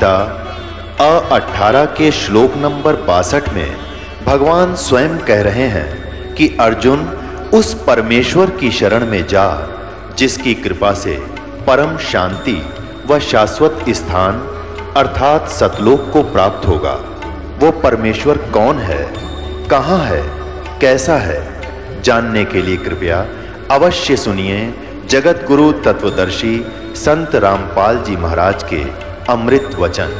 गीता अ अठारह के श्लोक नंबर बासठ में भगवान स्वयं कह रहे हैं कि अर्जुन उस परमेश्वर की शरण में जा जिसकी कृपा से परम शांति व शाश्वत स्थान अर्थात सतलोक को प्राप्त होगा वो परमेश्वर कौन है कहाँ है कैसा है जानने के लिए कृपया अवश्य सुनिए जगत गुरु तत्वदर्शी संत रामपाल जी महाराज के अमृत वचन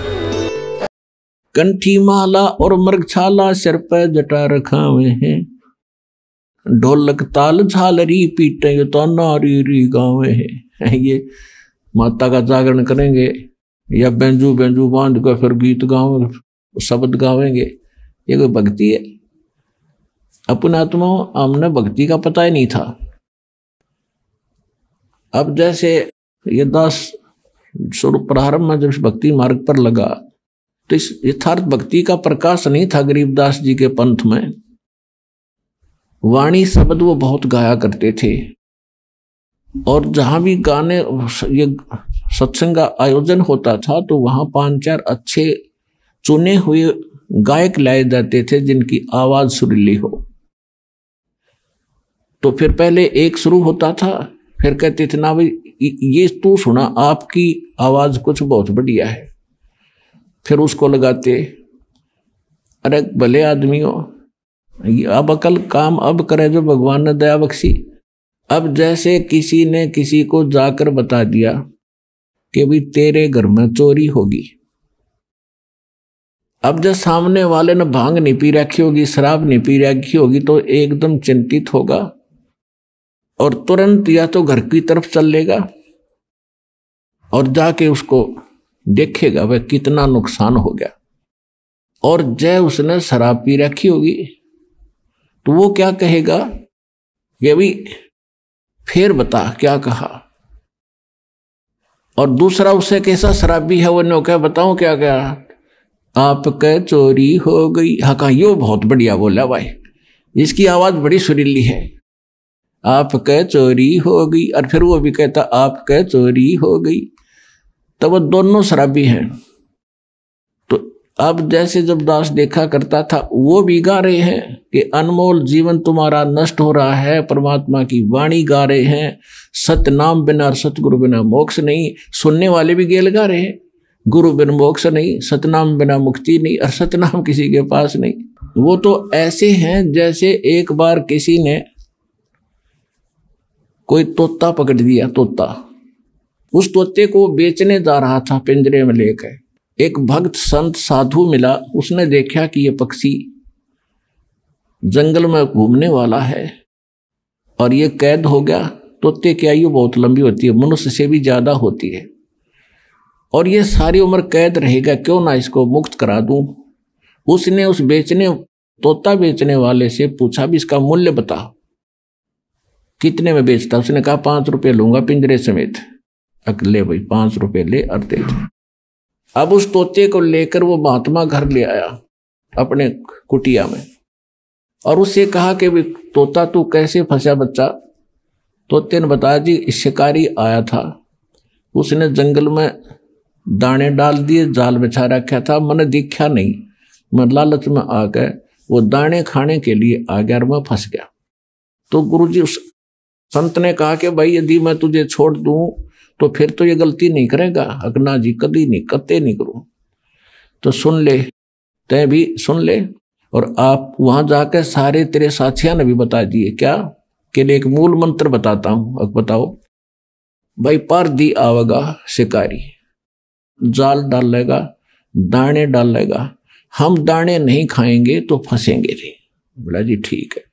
कंठी माला और मृगछाला सिर पर जटा रखा हुए हैं ढोलक ताल झालरी पीटे तो नारी री गावे है ये माता का जागरण करेंगे या बेंजू बेंजू बांध कर फिर गीत गाओ शब्द गावेंगे ये कोई भक्ति है अपने आत्मा हमने भक्ति का पता ही नहीं था अब जैसे ये दास स्वरूप प्रारंभ में जब भक्ति मार्ग पर लगा तो इस यथार्थ भक्ति का प्रकाश नहीं था गरीबदास जी के पंथ में वाणी शब्द वो बहुत गाया करते थे और जहां भी गाने ये सत्संग का आयोजन होता था तो वहां पांच चार अच्छे चुने हुए गायक लाए जाते थे जिनकी आवाज सुरीली हो तो फिर पहले एक शुरू होता था फिर कहते थे ना भाई ये तू सुना आपकी आवाज कुछ बहुत बढ़िया है फिर उसको लगाते अरे भले आदमी हो अब अकल काम अब करे जो भगवान ने दया बख्शी अब जैसे किसी ने किसी को जाकर बता दिया कि भाई तेरे घर में चोरी होगी अब जब सामने वाले ने भांग नहीं पी रखी होगी शराब नहीं पी रखी होगी तो एकदम चिंतित होगा और तुरंत या तो घर की तरफ चल लेगा और जाके उसको देखेगा वह कितना नुकसान हो गया और जय उसने शराब पी रखी होगी तो वो क्या कहेगा ये भी फिर बता क्या कहा और दूसरा उसे कैसा शराबी है वो नो क्या बताऊं क्या क्या आपके चोरी हो गई हाँ कहा यो बहुत बढ़िया बोला भाई इसकी आवाज बड़ी सुरीली है आप कह चोरी हो गई और फिर वो भी कहता आप कह चोरी हो गई तो वो दोनों शराबी हैं तो अब जैसे जब दास देखा करता था वो भी गा रहे हैं कि अनमोल जीवन तुम्हारा नष्ट हो रहा है परमात्मा की वाणी गा रहे हैं सतनाम बिना और सतगुरु बिना मोक्ष नहीं सुनने वाले भी गेल गा रहे हैं गुरु बिन मोक्ष नहीं सतनाम बिना मुक्ति नहीं और सतनाम किसी के पास नहीं वो तो ऐसे हैं जैसे एक बार किसी ने कोई तोता पकड़ दिया तोता उस तोते को बेचने जा रहा था पिंजरे में लेकर एक भक्त संत साधु मिला उसने देखा कि यह पक्षी जंगल में घूमने वाला है और ये कैद हो गया तोते की आयु बहुत लंबी होती है मनुष्य से भी ज़्यादा होती है और ये सारी उम्र कैद रहेगा क्यों ना इसको मुक्त करा दूं उसने उस बेचने तोता बेचने वाले से पूछा भी इसका मूल्य बताओ कितने में बेचता उसने कहा पांच रुपये लूंगा पिंजरे समेत अकले भाई पांच रुपये ले और दे अब उस तोते को लेकर वो महात्मा घर ले आया अपने कुटिया में और उससे कहा कि तोता तू कैसे फंसा बच्चा तोते ने बताया जी शिकारी आया था उसने जंगल में दाने डाल दिए जाल बिछा रखा था मैंने देखा नहीं मैं लालच में आ गए वो दाने खाने के लिए आ गया और मैं फंस गया तो गुरु जी उस संत ने कहा कि भाई यदि मैं तुझे छोड़ दूं तो फिर तो ये गलती नहीं करेगा अगना जी कदी नहीं कते नहीं करू तो सुन ले तय भी सुन ले और आप वहां जाकर सारे तेरे साथिया ने भी बता दिए क्या के लिए एक मूल मंत्र बताता हूं अब बताओ भाई पर दी आवेगा शिकारी जाल डाल लेगा दाने लेगा हम दाने नहीं खाएंगे तो फंसेंगे जी बोला जी ठीक है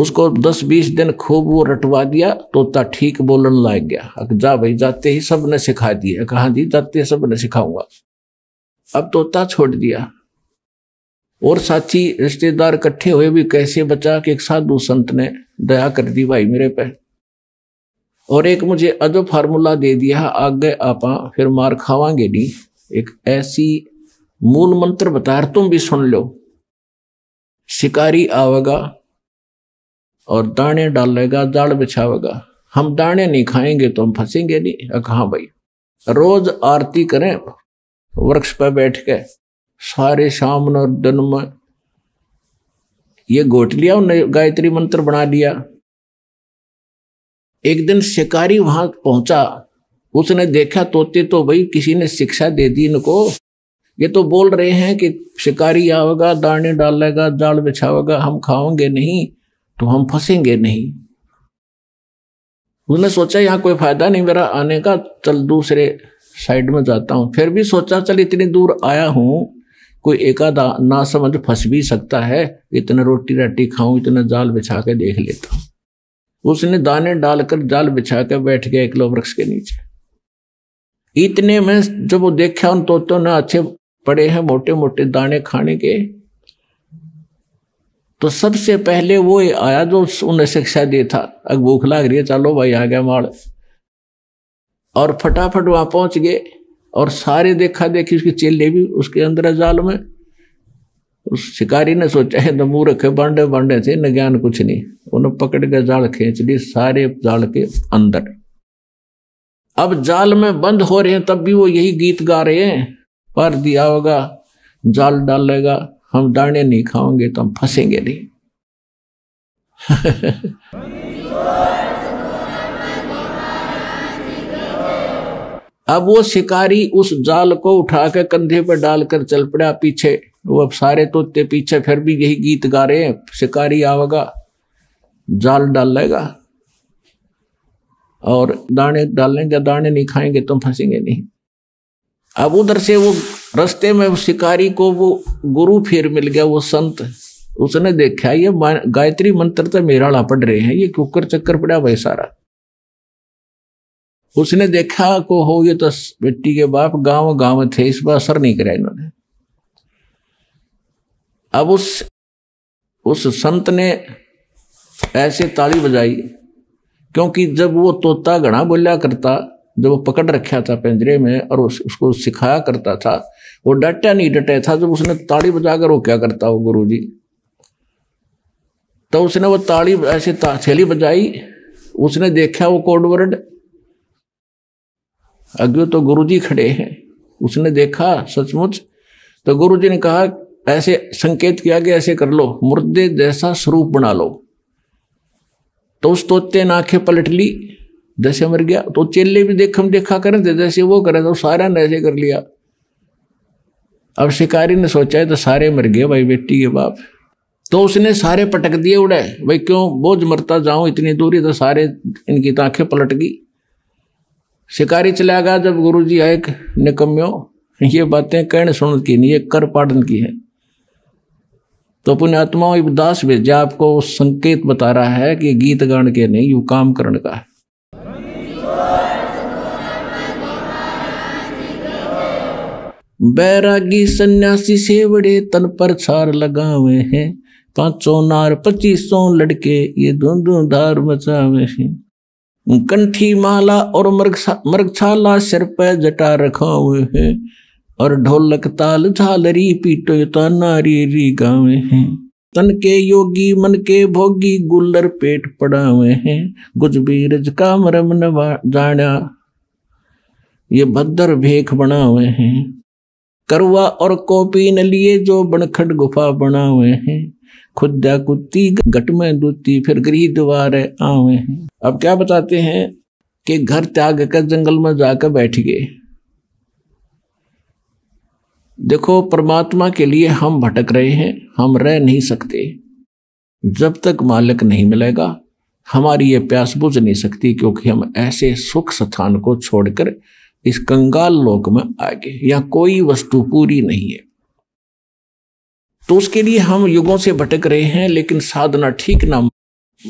उसको दस बीस दिन खूब वो रटवा दिया तोता ठीक बोलन लाग गया जा भाई जाते ही सब ने सिखा दिया कहा जी जाते सब ने सिखाऊंगा अब तोता छोड़ दिया और साथी रिश्तेदार इकट्ठे हुए भी कैसे बचा कि एक साधु संत ने दया कर दी भाई मेरे पे और एक मुझे अजब फार्मूला दे दिया आगे आपा फिर मार खावांगे नहीं एक ऐसी मूल मंत्र बता तुम भी सुन लो शिकारी आवेगा और दाने डालेगा जाड़ बिछावेगा हम दाने नहीं खाएंगे तो हम फंसेंगे नहीं कहा भाई रोज आरती करें वृक्ष पर बैठ के सारे शाम और दिन में ये घोट लिया उन्हें गायत्री मंत्र बना लिया एक दिन शिकारी वहां पहुंचा उसने देखा तोते तो भाई किसी ने शिक्षा दे दी इनको ये तो बोल रहे हैं कि शिकारी आवेगा दाने डालेगा जाल बिछावेगा हम खाओगे नहीं तो हम फंसेंगे नहीं उसने सोचा यहां कोई फायदा नहीं मेरा आने का चल दूसरे साइड में जाता हूं फिर भी सोचा चल इतनी दूर आया हूं कोई एकादा ना समझ फंस भी सकता है इतना रोटी राटी खाऊं इतना जाल बिछा के देख लेता हूं उसने दाने डालकर जाल बिछा के बैठ गया एकलो वृक्ष के नीचे इतने में जब वो देखा उन तोतों ने अच्छे पड़े हैं मोटे मोटे दाने खाने के तो सबसे पहले वो आया जो उन्हें शिक्षा दी था अब भूख लाग रही है चलो भाई आ गया माड़ और फटाफट वहां पहुंच गए और सारे देखा देखी उसके चेले भी उसके अंदर जाल में उस शिकारी ने सोचा तो है तो रखे बांडे बांडे थे न ज्ञान कुछ नहीं उन्हें पकड़ के जाल खींच ली सारे जाल के अंदर अब जाल में बंद हो रहे हैं तब भी वो यही गीत गा रहे हैं पर दिया होगा जाल डालेगा हम दाने नहीं खाओगे तो हम फंसेंगे नहीं अब वो शिकारी उस जाल को उठा के कंधे पर डालकर चल पड़ा पीछे वो अब सारे तोते पीछे फिर भी यही गीत गा रहे हैं शिकारी आवेगा जाल डाल लेगा और दाने डालेंगे दाने नहीं खाएंगे तुम तो फंसेंगे नहीं अब उधर से वो रस्ते में शिकारी को वो गुरु फिर मिल गया वो संत उसने देखा ये गायत्री मंत्र तो मेराड़ा पढ़ रहे हैं ये कुकर चक्कर पड़ा भाई सारा उसने देखा को हो ये तो बेटी के बाप गांव गांव थे इस पर असर नहीं करा इन्होंने अब उस उस संत ने ऐसे ताली बजाई क्योंकि जब वो तोता घना बोलिया करता जो वो पकड़ रखा था पिंजरे में और उस, उसको सिखाया करता था वो डटा नहीं डटे था जब उसने ताड़ी बजाकर वो क्या करता वो गुरु जी तो उसने वो ताड़ी ऐसी थैली बजाई उसने देखा वो कोडवर्ड अग्यो तो गुरु जी खड़े हैं उसने देखा सचमुच तो गुरु जी ने कहा ऐसे संकेत किया कि ऐसे कर लो मुर्दे जैसा स्वरूप बना लो तो उस तोते ने आंखें पलट ली जैसे मर गया तो चेले भी देख हम देखा करें थे तो जैसे वो करे तो सारा ने ऐसे कर लिया अब शिकारी ने सोचा है तो सारे मर गए भाई बेटी के बाप तो उसने सारे पटक दिए उड़े भाई क्यों बोझ मरता जाऊं इतनी दूरी तो सारे इनकी तांखें तो पलट गई शिकारी चला गया जब गुरु जी आए निकम्यो ये बातें कहने सुन की नहीं ये कर पाटन की है तो अपने आत्माओं दास भेजा आपको संकेत बता रहा है कि गीत गान के नहीं यू काम करण का है बैरागी सन्यासी से बड़े तन पर छार लगावे हैं पांचों नार पच्चीसों लड़के ये धुंधु धार मचावे हैं कंठी माला और मृगछाला सिर पर जटा रखा हुए है और ढोलक ताल झालरी पीटो ताना री री गावे हैं तन के योगी मन के भोगी गुल्लर पेट पड़ा हुए हैं रज का मरम न जाना ये भद्र भेख बना हुए हैं करवा और कॉपी न लिए जो बणखंड गुफा बना हुए हैं खुद दाकुती घट में दूती फिर गृह द्वार आवे हैं अब क्या बताते हैं कि घर त्याग कर जंगल में जाकर बैठ गए देखो परमात्मा के लिए हम भटक रहे हैं हम रह नहीं सकते जब तक मालिक नहीं मिलेगा हमारी ये प्यास बुझ नहीं सकती क्योंकि हम ऐसे सुख स्थान को छोड़कर इस कंगाल लोक में आ गए यहाँ कोई वस्तु पूरी नहीं है तो उसके लिए हम युगों से भटक रहे हैं लेकिन साधना ठीक ना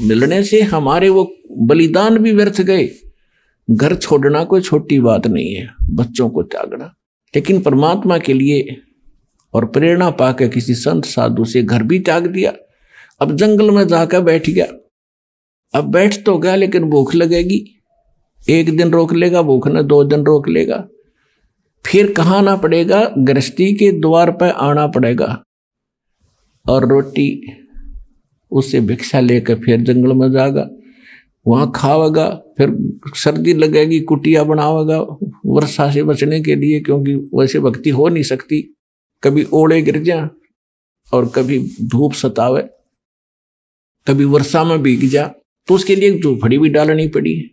मिलने से हमारे वो बलिदान भी व्यर्थ गए घर छोड़ना कोई छोटी बात नहीं है बच्चों को त्यागना लेकिन परमात्मा के लिए और प्रेरणा पाकर किसी संत साधु से घर भी त्याग दिया अब जंगल में जाकर बैठ गया अब बैठ तो गया लेकिन भूख लगेगी एक दिन रोक लेगा भूख ने दो दिन रोक लेगा फिर कहाँ आना पड़ेगा गृहस्थी के द्वार पर आना पड़ेगा और रोटी उससे भिक्षा लेकर फिर जंगल में जाएगा वहाँ खावेगा फिर सर्दी लगेगी कुटिया बनावेगा वर्षा से बचने के लिए क्योंकि वैसे भक्ति हो नहीं सकती कभी ओड़े गिर जा और कभी धूप सतावे कभी वर्षा में भीग जा तो उसके लिए झोपड़ी भी डालनी पड़ी है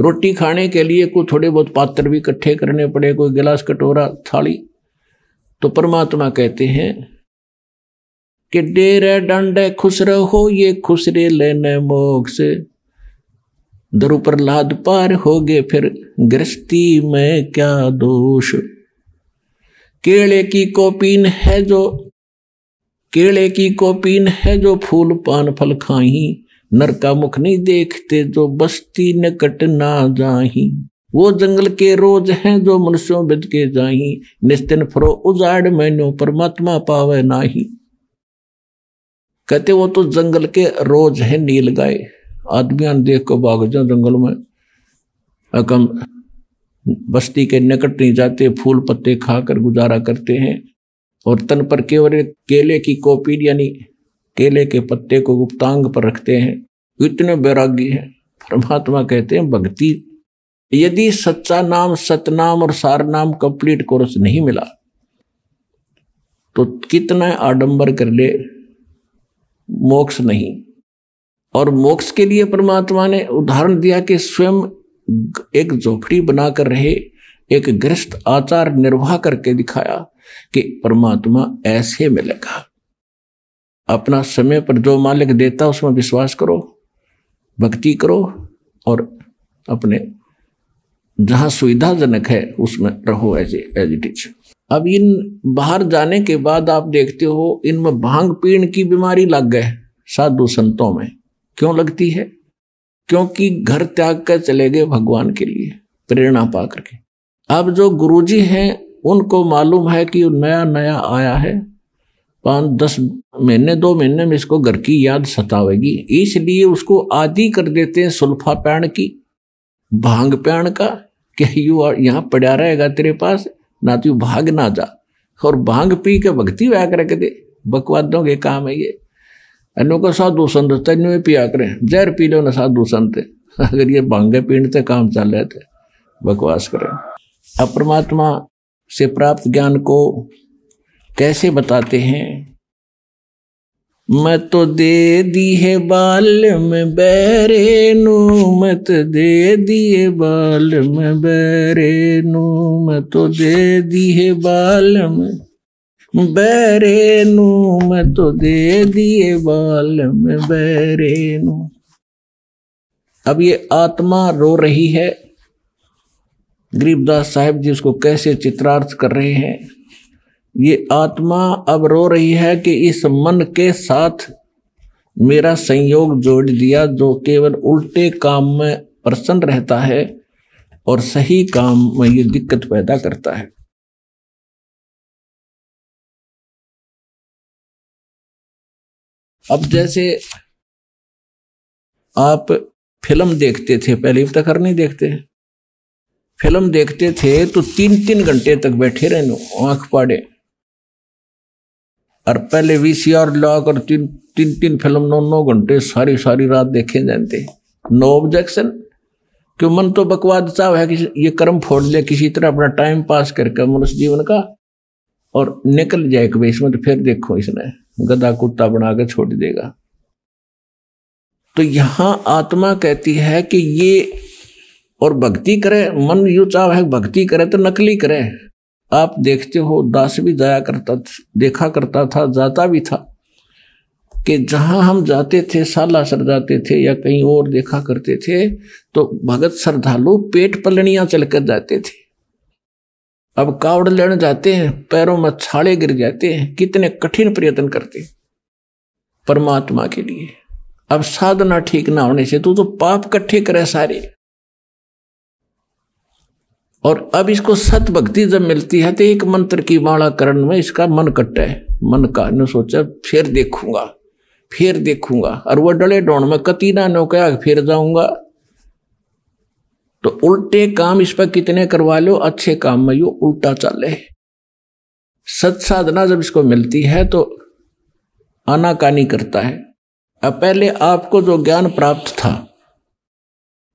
रोटी खाने के लिए कोई थोड़े बहुत पात्र भी इकट्ठे करने पड़े कोई गिलास कटोरा थाली तो परमात्मा कहते हैं कि डेरे डंडे खुश रहो ये खुसरे लेने मोक्ष दरु पर लाद पार हो गए फिर गृहस्थी में क्या दोष केले की कोपीन है जो केले की कोपीन है जो फूल पान फल खाई नर का मुख नहीं देखते जो बस्ती निकट ना जाही वो जंगल के रोज हैं जो मनुष्यों बिद के जाही निस्तिन फरो उजाड़ मैनो परमात्मा पावे नाही कहते वो तो जंगल के रोज हैं नील गाय आदमियान देख को भाग जाओ जंगल में अकम बस्ती के निकट नहीं जाते फूल पत्ते खाकर गुजारा करते हैं और तन पर केवल केले की कॉपी यानी केले के पत्ते को गुप्तांग पर रखते हैं इतने वैराग्य हैं परमात्मा कहते हैं भक्ति यदि सच्चा नाम सतनाम और सार नाम कंप्लीट कोर्स नहीं मिला तो कितना आडंबर कर ले मोक्ष नहीं और मोक्ष के लिए परमात्मा ने उदाहरण दिया कि स्वयं एक झोपड़ी बनाकर रहे एक ग्रस्त आचार निर्वाह करके दिखाया कि परमात्मा ऐसे मिलेगा अपना समय पर जो मालिक देता उसमें विश्वास करो भक्ति करो और अपने जहाँ सुविधाजनक है उसमें रहो एज एज इट इज अब इन बाहर जाने के बाद आप देखते हो इनमें भांग पीण की बीमारी लग गए साधु संतों में क्यों लगती है क्योंकि घर त्याग कर चले गए भगवान के लिए प्रेरणा पा करके अब जो गुरुजी हैं उनको मालूम है कि नया नया आया है पाँच दस महीने दो महीने में इसको घर की याद सतावेगी इसलिए उसको आदि कर देते हैं सुल्फा पैण की भांग पैण का कि यू यहाँ पड़ा रहेगा तेरे पास ना तो भाग ना जा और भांग पी के भक्ति व्या कर दे बकवादों तो के काम है ये अनु का साधु संत में पिया करें जहर पी लो ना साधु संत अगर ये भांगे पीण से काम चल रहे थे तो बकवास करें अपरमात्मा से प्राप्त ज्ञान को कैसे बताते हैं मैं तो दे दी है बाल में बैरे नू मत दे दिए बाल में बैरे नू मैं तो दे दी है बाल में बैरे नू मैं तो दे दिए तो बाल में बैरे नू अब ये आत्मा रो रही है गरीबदास साहब जी उसको कैसे चित्रार्थ कर रहे हैं ये आत्मा अब रो रही है कि इस मन के साथ मेरा संयोग जोड़ दिया जो केवल उल्टे काम में प्रसन्न रहता है और सही काम में ये दिक्कत पैदा करता है अब जैसे आप फिल्म देखते थे पहले इफ्तार नहीं देखते फिल्म देखते थे तो तीन तीन घंटे तक बैठे रहने आंख पाड़े और पहले वी सी वीसीआर लाकर तीन तीन तीन फिल्म नौ नौ घंटे सारी सारी रात देखे जाते नो ऑब्जेक्शन क्यों मन तो बकवाद चाव है कि ये कर्म फोड़ ले किसी तरह अपना टाइम पास करके मनुष्य जीवन का और निकल जाए कभी इसमें तो फिर देखो इसने गदा कुत्ता बना के छोड़ देगा तो यहां आत्मा कहती है कि ये और भक्ति करे मन यू चाव है भक्ति करे तो नकली करे आप देखते हो दास भी जाया करता देखा करता था जाता भी था कि जहां हम जाते थे सर जाते थे या कहीं और देखा करते थे तो भगत श्रद्धालु पेट पलड़ियां चलकर जाते थे अब कावड़ लेने जाते हैं पैरों में छाले गिर जाते हैं कितने कठिन प्रयत्न करते परमात्मा के लिए अब साधना ठीक ना होने से तू तो, तो पाप कट्ठे करे सारे और अब इसको सत भक्ति जब मिलती है तो एक मंत्र की माला करण में इसका मन कट्ट है मन का ने सोचा फिर देखूंगा फिर देखूंगा और वह डले डोण में कतीना नो क्या फिर जाऊंगा तो उल्टे काम इस पर कितने करवा लो अच्छे काम में यो उल्टा चले सत साधना जब इसको मिलती है तो आनाकानी करता है अब पहले आपको जो ज्ञान प्राप्त था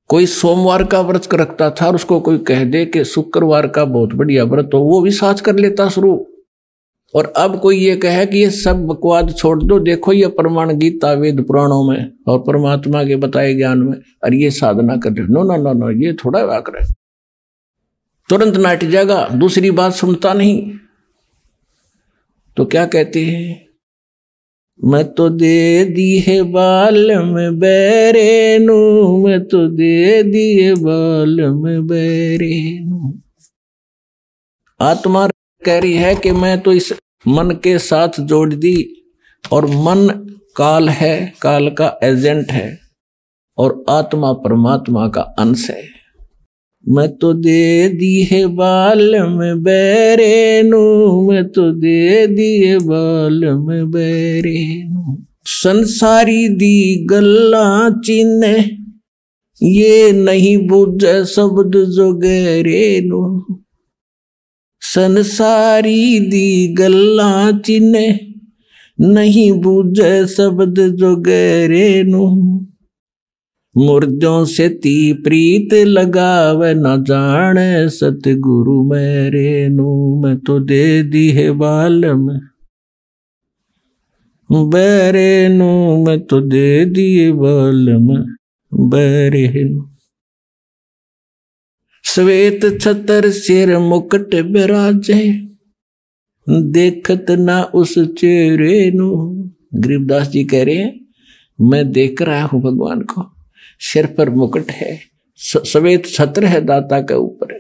कोई सोमवार का व्रत रखता था और उसको कोई कह दे कि शुक्रवार का बहुत बढ़िया व्रत हो वो भी साथ कर लेता शुरू और अब कोई ये कहे कि ये सब बकवाद छोड़ दो देखो ये प्रमाण गीता वेद पुराणों में और परमात्मा के बताए ज्ञान में और ये साधना कर नो नो नो नो ये थोड़ा व्याकर है तुरंत नाट जाएगा दूसरी बात सुनता नहीं तो क्या कहते हैं मैं तो दे दी है बाल में बैरे नू मैं तो दे दी है बाल में बैरे नू आत्मा कह रही है कि मैं तो इस मन के साथ जोड़ दी और मन काल है काल का एजेंट है और आत्मा परमात्मा का अंश है मैं तो दे दिए बाल में बैरे नू मैं तो दे दिए बाल में बैरे नू संसारी दी गल्ला चिन्ह ये नहीं बुझ शब्द जो गैरे नू संसारी दी गल्ला चिन्ह नहीं बुझ शब्द जो गैरे नू मुर्दों से ती प्रीत लगाव न जाने सतगुरु मेरे नू मैं तो दे दी है बाल में नू मैं तो दे दिए बाल में नू श्वेत छतर सिर मुकट बिराजे देखत ना उस चेहरे नू गरीबदास जी कह रहे हैं मैं देख रहा हूं भगवान को सिर पर मुकुट है श्वेत छत्र है दाता के ऊपर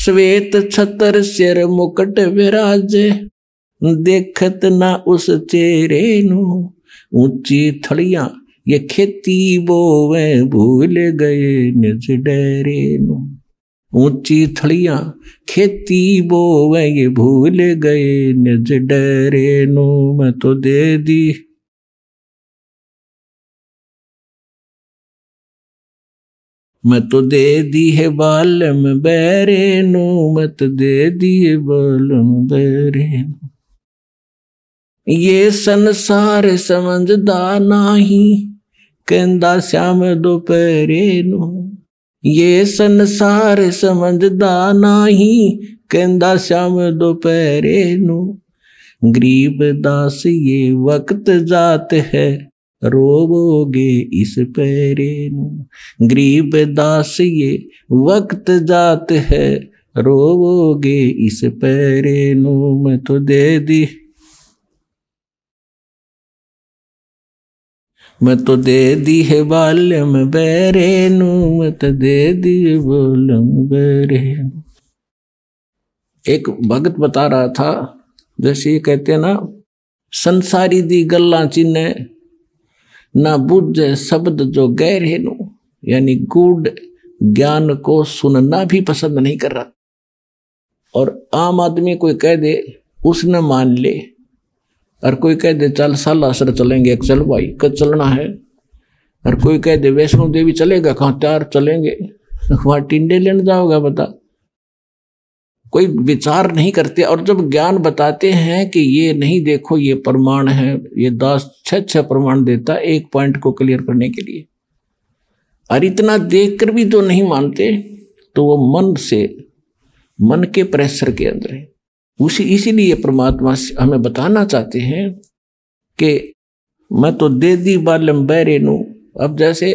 श्वेत छतर सिर मुकुट विराज देखत ना उस चेरे ऊंची थलिया ये खेती बोवे भूल गए निज डेरे ऊंची थलियां खेती बोवे ये भूल गए निज डेरे मैं तो दे दी मत दे दी है बालम बैरे नो मत दे दी है बालम बैरे ये संसार समझदा नाही कहता श्याम दोपहरे नो ये संसार समझदा नाही कहता श्याम दोपहरे नो गरीब दास ये वक्त जात है रोवोगे इस पैरे गरीब दास ये वक्त जात है रोवोगे इस पैरे मैं तो दे दी मैं तो दे दी है बाल्यम बैरेनु मैं तो दे दी बोलम बैरे एक भगत बता रहा था जैसे ये कहते हैं ना संसारी दी गल्ला चिन्ह ना बुझ शब्द जो गैर नो यानी गुड ज्ञान को सुनना भी पसंद नहीं कर रहा और आम आदमी कोई कह दे उसने मान ले और कोई कह दे चल साल असर चलेंगे चल भाई कद चलना है और कोई कह दे वैष्णो देवी चलेगा कहाँ त्यार चलेंगे वहां टिंडे लेने जाओगे बता कोई विचार नहीं करते और जब ज्ञान बताते हैं कि ये नहीं देखो ये प्रमाण है ये दस छः छः प्रमाण देता एक पॉइंट को क्लियर करने के लिए और इतना देख कर भी जो तो नहीं मानते तो वो मन से मन के प्रेशर के अंदर है उसी इसीलिए परमात्मा हमें बताना चाहते हैं कि मैं तो दे दी बालम रेनू अब जैसे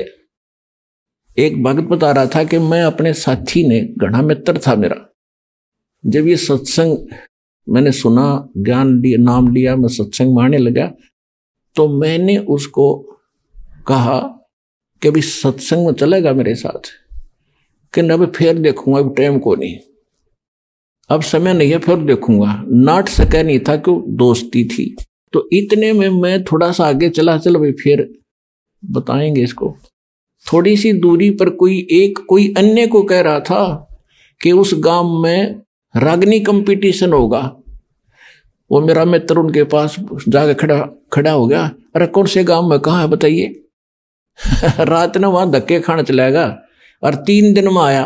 एक भगत बता रहा था कि मैं अपने साथी ने गढ़ा मित्र था मेरा जब ये सत्संग मैंने सुना ज्ञान लिया नाम लिया मैं सत्संग मारने लगा तो मैंने उसको कहा कि अभी सत्संग में चलेगा मेरे साथ कि न अभी फिर देखूंगा अब टाइम को नहीं अब समय नहीं है फिर देखूंगा नाट सके नहीं था क्यों दोस्ती थी तो इतने में मैं थोड़ा सा आगे चला चल भाई फिर बताएंगे इसको थोड़ी सी दूरी पर कोई एक कोई अन्य को कह रहा था कि उस गांव में रागनी कंपटीशन होगा वो मेरा मित्र उनके पास जाके खड़ा खड़ा हो गया अरे कौन से गांव में कहा है बताइए रात ने वहां धक्के खाने चलाएगा और तीन दिन में आया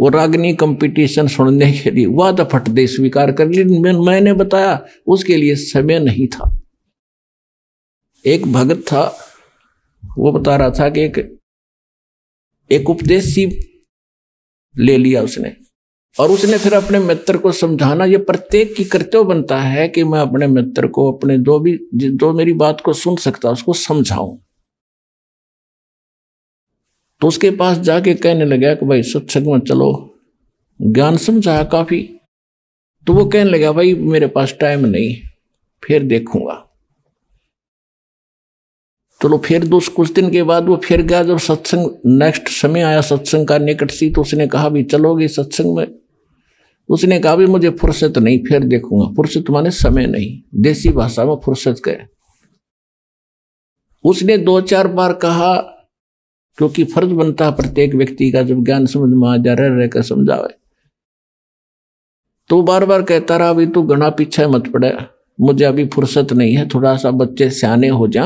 वो रागनी कंपटीशन सुनने के लिए वह तो फट दे स्वीकार कर ली मैंने बताया उसके लिए समय नहीं था एक भगत था वो बता रहा था कि एक एक उपदेश ले लिया उसने और उसने फिर अपने मित्र को समझाना ये प्रत्येक की कर्तव्य बनता है कि मैं अपने मित्र को अपने जो भी जो मेरी बात को सुन सकता उसको समझाऊं तो उसके पास जाके कहने लगा कि भाई सत्संग में चलो ज्ञान समझाया काफी तो वो कहने लगा भाई मेरे पास टाइम नहीं फिर देखूंगा चलो फिर दो कुछ दिन के बाद वो फिर गया जब सत्संग नेक्स्ट समय आया सत्संग का निकट सी तो उसने कहा भी चलोगे सत्संग में उसने कहा भी मुझे फुर्सत नहीं फिर देखूंगा फुर्सत माने समय नहीं देसी भाषा में फुर्सत कहे उसने दो चार बार कहा क्योंकि फर्ज बनता है प्रत्येक व्यक्ति का जब ज्ञान समझ में आ जा रह, रहकर समझावे तो बार बार कहता रहा अभी तू घना पीछे मत पड़े मुझे अभी फुर्सत नहीं है थोड़ा सा बच्चे सियाने हो जा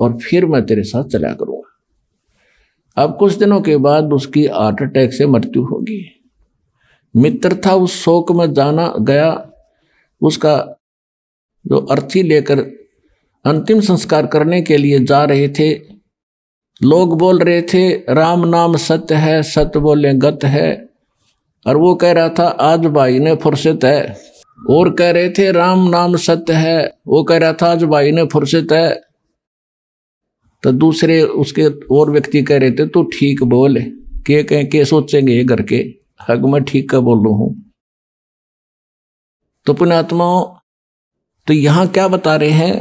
और फिर मैं तेरे साथ चला करूंगा अब कुछ दिनों के बाद उसकी हार्ट अटैक से मृत्यु होगी मित्र था उस शोक में जाना गया उसका जो अर्थी लेकर अंतिम संस्कार करने के लिए जा रहे थे लोग बोल रहे थे राम नाम सत्य है सत्य बोले गत है और वो कह रहा था आज भाई ने फुर्सत है और कह रहे थे राम नाम सत्य है वो कह रहा था आज भाई ने फुर्सत है तो दूसरे उसके और व्यक्ति कह रहे थे तू ठीक बोल के कहें के सोचेंगे घर के हक मैं ठीक का बोल रहा हूं तो पुणात्मा तो यहां क्या बता रहे हैं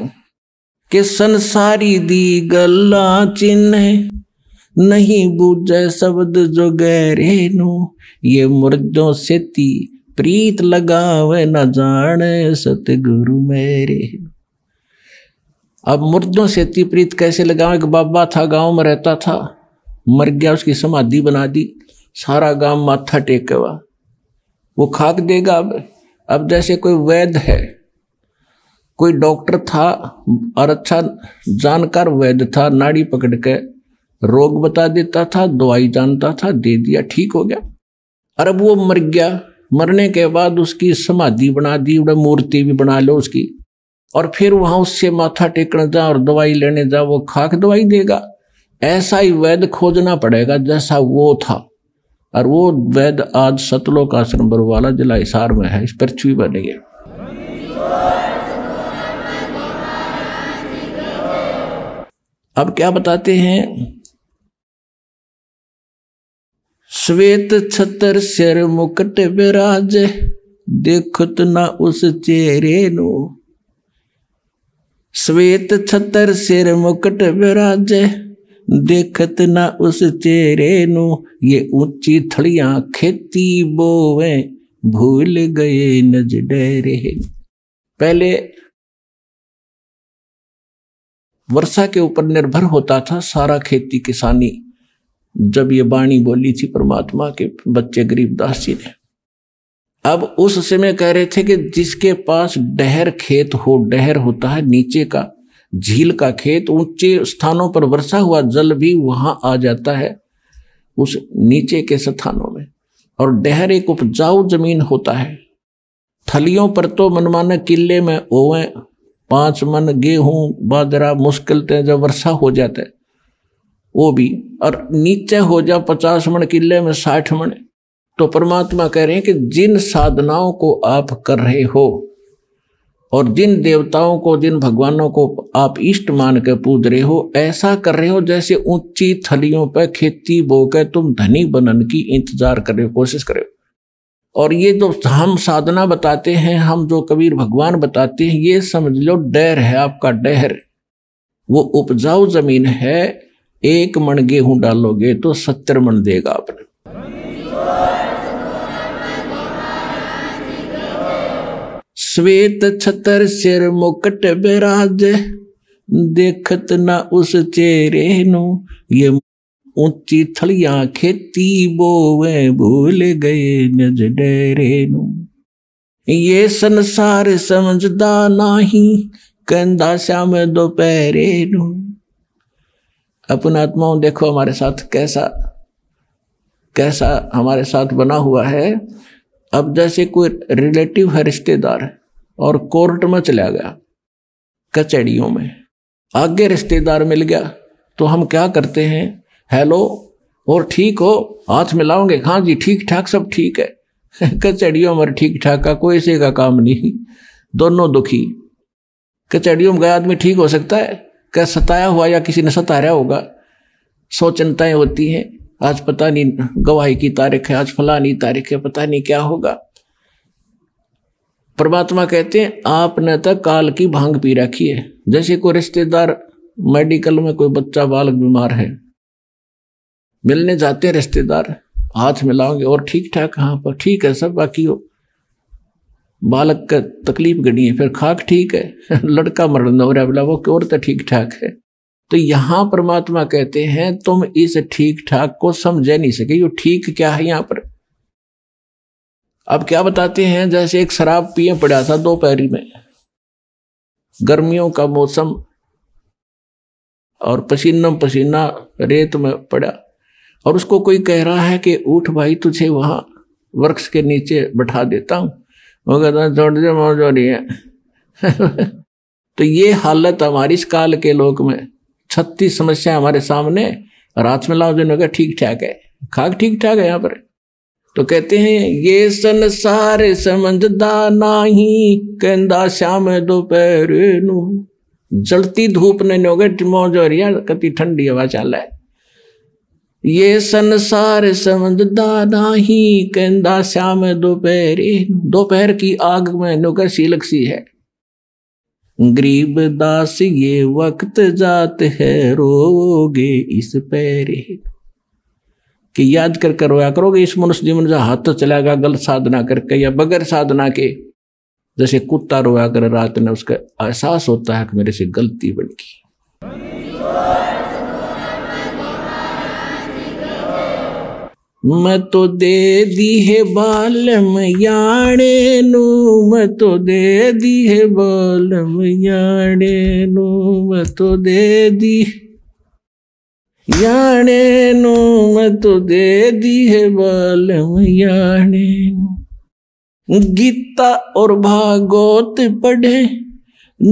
कि संसारी दी गल्ला चिन्ह नहीं बूझे शब्द जो नो ये से ती प्रीत लगावे न जाने सतगुरु मेरे अब मुर्दों से ती प्रीत कैसे लगाओ एक बाबा था गांव में रहता था मर गया उसकी समाधि बना दी सारा गांव माथा टेकेगा वो खाक देगा अब अब जैसे कोई वैद्य है कोई डॉक्टर था और अच्छा जानकार वैद्य था नाड़ी पकड़ के रोग बता देता था दवाई जानता था दे दिया ठीक हो गया और अब वो मर गया मरने के बाद उसकी समाधि बना दी उड़े मूर्ति भी बना लो उसकी और फिर वहां उससे माथा टेकने जा और दवाई लेने जा वो खाक दवाई देगा ऐसा ही वैद्य खोजना पड़ेगा जैसा वो था और वो वैद आज सतलोक आश्रम बरवाला जिला हिसार में है इस पृथ्वी पर नहीं है अब क्या बताते हैं श्वेत छतर सिर मुकट विराज देखत ना उस चेहरे नो श्वेत छतर सिर मुकट विराज देखत ना उस चेहरे नो ये ऊंची थड़िया खेती बोवे भूल गए नज डरे पहले वर्षा के ऊपर निर्भर होता था सारा खेती किसानी जब ये बाणी बोली थी परमात्मा के बच्चे गरीब दास जी ने अब उस समय कह रहे थे कि जिसके पास डहर खेत हो डहर होता है नीचे का झील का खेत ऊंचे स्थानों पर वर्षा हुआ जल भी वहां आ जाता है उस नीचे के स्थानों में और डहर एक उपजाऊ जमीन होता है थलियों पर तो मनमाना किले में ओवे पांच मन गेहूं बाजरा मुश्किल थे जब वर्षा हो जाता है वो भी और नीचे हो जा पचास मन किले में साठ मण तो परमात्मा कह रहे हैं कि जिन साधनाओं को आप कर रहे हो और जिन देवताओं को जिन भगवानों को आप इष्ट मान के पूज रहे हो ऐसा कर रहे हो जैसे ऊंची थलियों पर खेती बो के तुम धनी बनन की इंतजार कर रहे हो कोशिश करे और ये जो हम साधना बताते हैं हम जो कबीर भगवान बताते हैं ये समझ लो डहर है आपका डहर वो उपजाऊ जमीन है एक मण गेहूं डालोगे तो सत्तर मण देगा आपने श्वेत छतर सिर मुकट बिराज देखत न उस चेरे नु ये ऊंची थलिया खेती बोवे भूल गए नज डेरे नु ये संसार समझदा नाही कहंदा श्याम दोपहरे नु अपन आत्माओं देखो हमारे साथ कैसा कैसा हमारे साथ बना हुआ है अब जैसे कोई रिलेटिव है रिश्तेदार है और कोर्ट में चला गया कचहरियों में आगे रिश्तेदार मिल गया तो हम क्या करते हैं हेलो और ठीक हो हाथ मिलाओगे हाँ जी ठीक ठाक सब ठीक है कचहरियों में ठीक ठाक का कोई से का काम नहीं दोनों दुखी कचहरियों में गया आदमी ठीक हो सकता है क्या सताया हुआ या किसी ने सता रहा होगा सौ चिंताएं होती हैं आज पता नहीं गवाही की तारीख है आज फलानी तारीख है पता नहीं क्या होगा परमात्मा कहते हैं आपने तो काल की भांग पी रखी है जैसे कोई रिश्तेदार मेडिकल में कोई बच्चा बालक बीमार है मिलने जाते हैं रिश्तेदार हाथ मिलाओगे और ठीक ठाक कहाँ पर ठीक है सब बाकी हो बालक का तकलीफ गड़ी है फिर खाक ठीक है लड़का मरण हो रहा बोला वो और तो ठीक ठाक है तो यहाँ परमात्मा कहते हैं तुम इस ठीक ठाक को समझ नहीं सके ये ठीक क्या है यहाँ पर अब क्या बताते हैं जैसे एक शराब पिए पड़ा था दो पैरी में गर्मियों का मौसम और पसीना पसीना रेत में पड़ा और उसको कोई कह रहा है कि उठ भाई तुझे वहाँ वृक्ष के नीचे बैठा देता हूँ वो कहता है छोड़ दे मौज हो रही है तो ये हालत हमारी इस काल के लोग में छत्तीस समस्या हमारे सामने रात में लाओ जिन्होंने ठीक ठाक है खाक ठीक ठाक है यहाँ पर तो कहते हैं ये संसार समझदा नाही कहंदा श्याम दोपहर जलती धूप ने नोगे मौज हो रही है कति ठंडी हवा चल है ये संसार समझदा नाही कहंदा श्याम दोपहर दोपहर की आग में नोगे सीलक सी है गरीब दास ये वक्त जात है रोगे इस पैर कि याद कर कर रोया करोगे इस मनुष्य जीवन से हाथ तो चलाएगा गलत साधना करके या बगैर साधना के जैसे कुत्ता रोया कर रात में उसका एहसास होता है कि मेरे से गलती बन गई मैं तो दे दी है बालम याणे नू मैं तो दे दी है बालम याणे नू मैं तो दे दी याने नो मैं तो दे दी है बाल याने नो गीता और भागवत पढ़े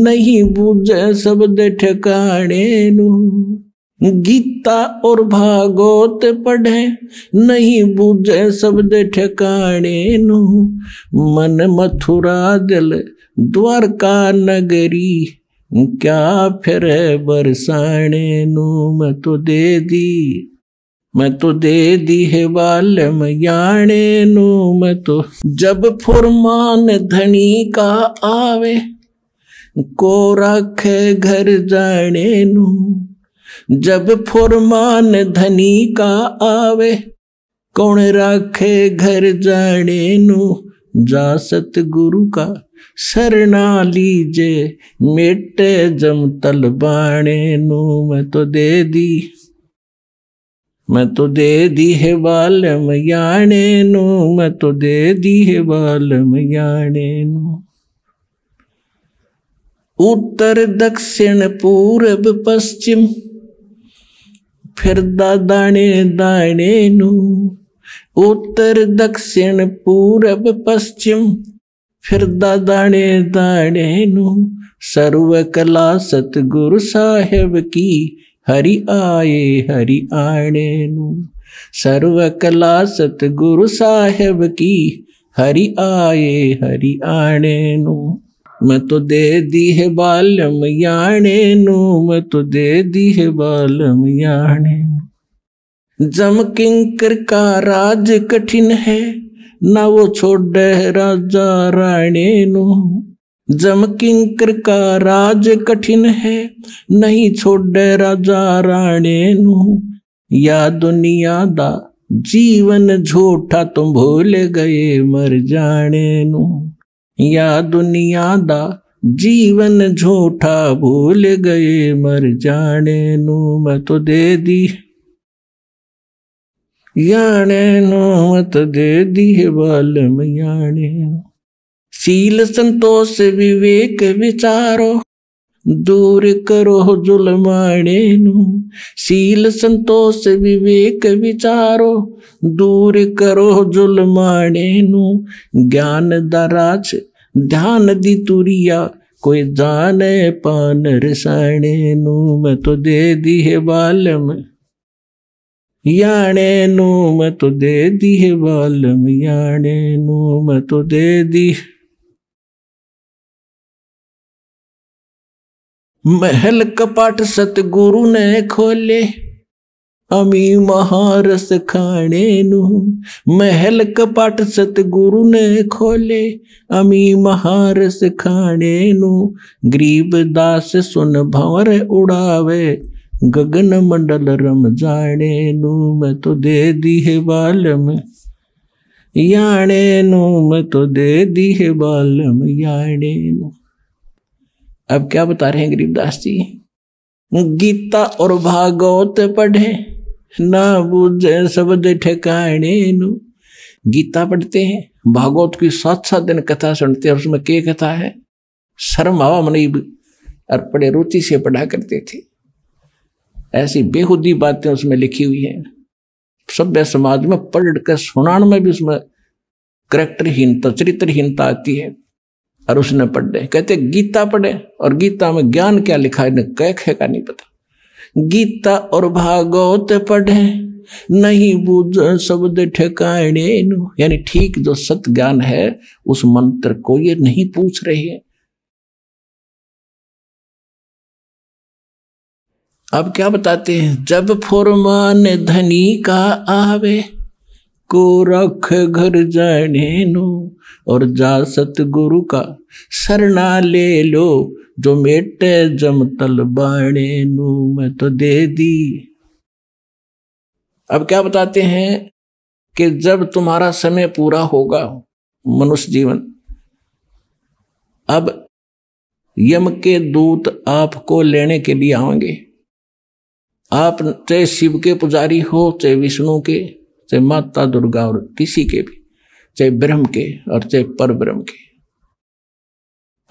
नहीं बुझे दे ठिकाने नो गीता और भागवत पढ़े नहीं बुझे दे ठिकाने नु मन मथुरा दिल द्वारका नगरी क्या फिर बरसाने नू मैं तो दे दी मैं तो दे दी है बाल मयाने नू मैं तो जब फुरमान धनी का आवे को रख घर जाने नू जब फुरमान धनी का आवे कौन रखे घर जाने नू जा सत गुरु का शरणा लीजे मेटे जम तल बाणे नू मैं तो दे दी मैं तो दे दी है बाल मयाणे नू मैं तो दे दी है बाल मयाणे नू उत्तर दक्षिण पूरब पश्चिम फिरदा दाने दाने नू उत्तर दक्षिण पूरब पश्चिम ਫਿਰਦਾ ਦਾਣੇ ਦਾਣੇ ਨੂੰ ਸਰਵ ਕਲਾ ਸਤਗੁਰ ਸਾਹਿਬ ਕੀ ਹਰੀ ਆਏ ਹਰੀ ਆਣੇ ਨੂੰ ਸਰਵ ਕਲਾ ਸਤਗੁਰ ਸਾਹਿਬ ਕੀ हरि आए हरि आणे नु मैं तो दे दी है बालम याणे नु मैं तो दे दी है बालम याणे जम किंकर का राज कठिन है ना वो छोड़े राजा राणे नु जम किंकर का राज कठिन है नहीं छोड़े राजा राणे नु या दुनिया दा जीवन झूठा तुम भूल गए मर जाने नु या दुनिया दा जीवन झूठा भूल गए मर जाने नु मैं तो दे दी याणे नो मत दे दिए बाल मयाने सील संतोष विवेक विचारो दूर करो जुलमाणे नु सील संतोष विवेक विचारो दूर करो जुलमाने नु ज्ञान दराज ध्यान दी तुरिया कोई जाने पान रसायणे नू मैं तो दे दी है बालम ಯಾಣೇನು ಮತ್ತು ದೇದಿಹೆ ಬಾಲಂ ಯಾಣೇನು दे दी महल कपाट सतगुरु ने खोले अमी महारस खाने नु महल कपाट सतगुरु ने खोले अमी महारस खाने नु गरीब दास सुन भंवर उड़ावे गगन मंडल रम जाने नू मैं तो दे दी है बालम याणे नू मैं तो दे दी है बालम याणे नू अब क्या बता रहे हैं गरीबदास जी गीता और भागवत पढ़े ना बुझे शब्द ठिकाने नू गीता पढ़ते हैं भागवत की सात सात दिन कथा सुनते हैं उसमें क्या कथा है शर्म आवा अर्पणे रुचि से पढ़ा करते थे ऐसी बेहुदी बातें उसमें लिखी हुई हैं सभ्य समाज में पढ़ कर सुनान में भी उसमें करेक्टरहीनता चरित्रहीनता आती है और उसने पढ़े कहते गीता पढ़े और गीता में ज्ञान क्या लिखा है कह खे का नहीं पता गीता और भागवत पढ़े नहीं बुझ शब्द ठेकाने यानी ठीक जो सत ज्ञान है उस मंत्र को ये नहीं पूछ रही है अब क्या बताते हैं जब फुरमान धनी का आवे को रख घर जाने नो और जा सतगुरु का सरना ले लो जो मेटे जमतल बाणे नो मैं तो दे दी अब क्या बताते हैं कि जब तुम्हारा समय पूरा होगा मनुष्य जीवन अब यम के दूत आपको लेने के लिए आएंगे आप चाहे शिव के पुजारी हो चाहे विष्णु के चाहे माता दुर्गा और किसी के भी चाहे ब्रह्म के और चाहे पर ब्रह्म के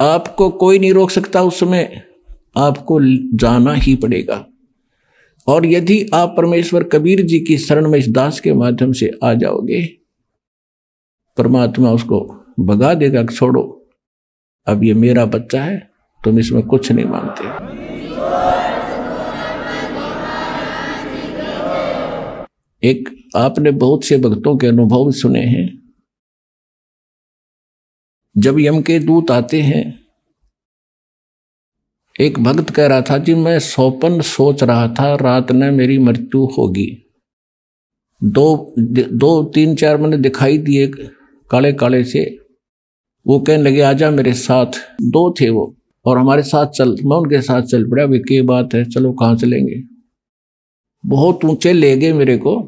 आपको कोई नहीं रोक सकता उस समय आपको जाना ही पड़ेगा और यदि आप परमेश्वर कबीर जी की शरण में इस दास के माध्यम से आ जाओगे परमात्मा उसको भगा देगा छोड़ो अब ये मेरा बच्चा है तुम इसमें कुछ नहीं मानते एक आपने बहुत से भक्तों के अनुभव सुने हैं जब यम के दूत आते हैं एक भक्त कह रहा था जी मैं सौपन सोच रहा था रात में मेरी मृत्यु होगी दो दो तीन चार मैंने दिखाई दिए काले काले से वो कहने लगे आजा मेरे साथ दो थे वो और हमारे साथ चल मैं उनके साथ चल पड़ा अभी के बात है चलो कहाँ चलेंगे बहुत ऊंचे ले गए मेरे को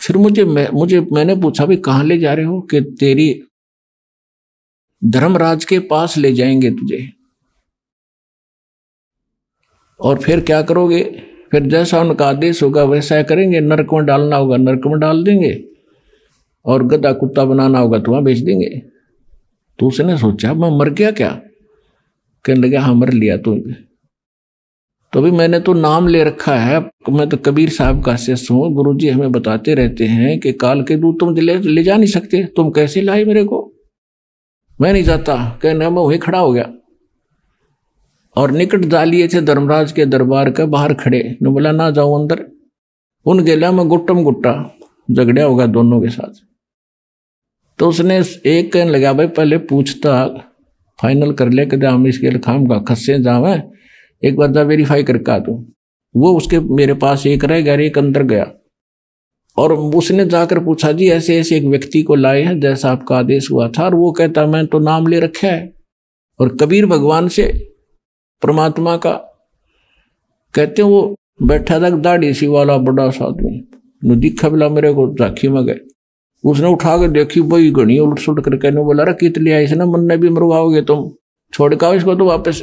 फिर मुझे मैं मुझे मैंने पूछा भी कहाँ ले जा रहे हो कि तेरी धर्मराज के पास ले जाएंगे तुझे और फिर क्या करोगे फिर जैसा उनका आदेश होगा वैसा करेंगे नरक में डालना होगा नरक में डाल देंगे और गद्दा कुत्ता बनाना होगा तो वहां बेच देंगे तो उसने सोचा मैं मर गया क्या कहने लगे हाँ मर लिया तू तो तो अभी मैंने तो नाम ले रखा है मैं तो कबीर साहब का शिष्य हूँ गुरु जी हमें बताते रहते हैं कि काल के दूध तुम ले, ले जा नहीं सकते तुम कैसे लाए मेरे को मैं नहीं जाता कहने मैं वही खड़ा हो गया और निकट डालिए थे धर्मराज के दरबार के बाहर खड़े ने बोला ना जाऊं अंदर उन गेला मैं गुट्टम गुट्टा झगड़ा होगा दोनों के साथ तो उसने एक कहने लगा भाई पहले पूछता फाइनल कर ले कि हम इसके लिए खाम का खसे जावे एक बार वेरीफाई करके आ दो वो उसके मेरे पास एक रह गया एक अंदर गया और उसने जाकर पूछा जी ऐसे ऐसे एक व्यक्ति को लाए हैं जैसा आपका आदेश हुआ था और वो कहता मैं तो नाम ले रखा है और कबीर भगवान से परमात्मा का कहते हैं वो बैठा था दाढ़ी सी वाला बड़ा साधु नु दिखा बिला मेरे को झाखी में गए उसने उठा के देखी वही घनी उलट सुलट कर कहने बोला रखी लिया इसने मन ने भी मरवाओगे तुम छोड़ का इसको तो वापस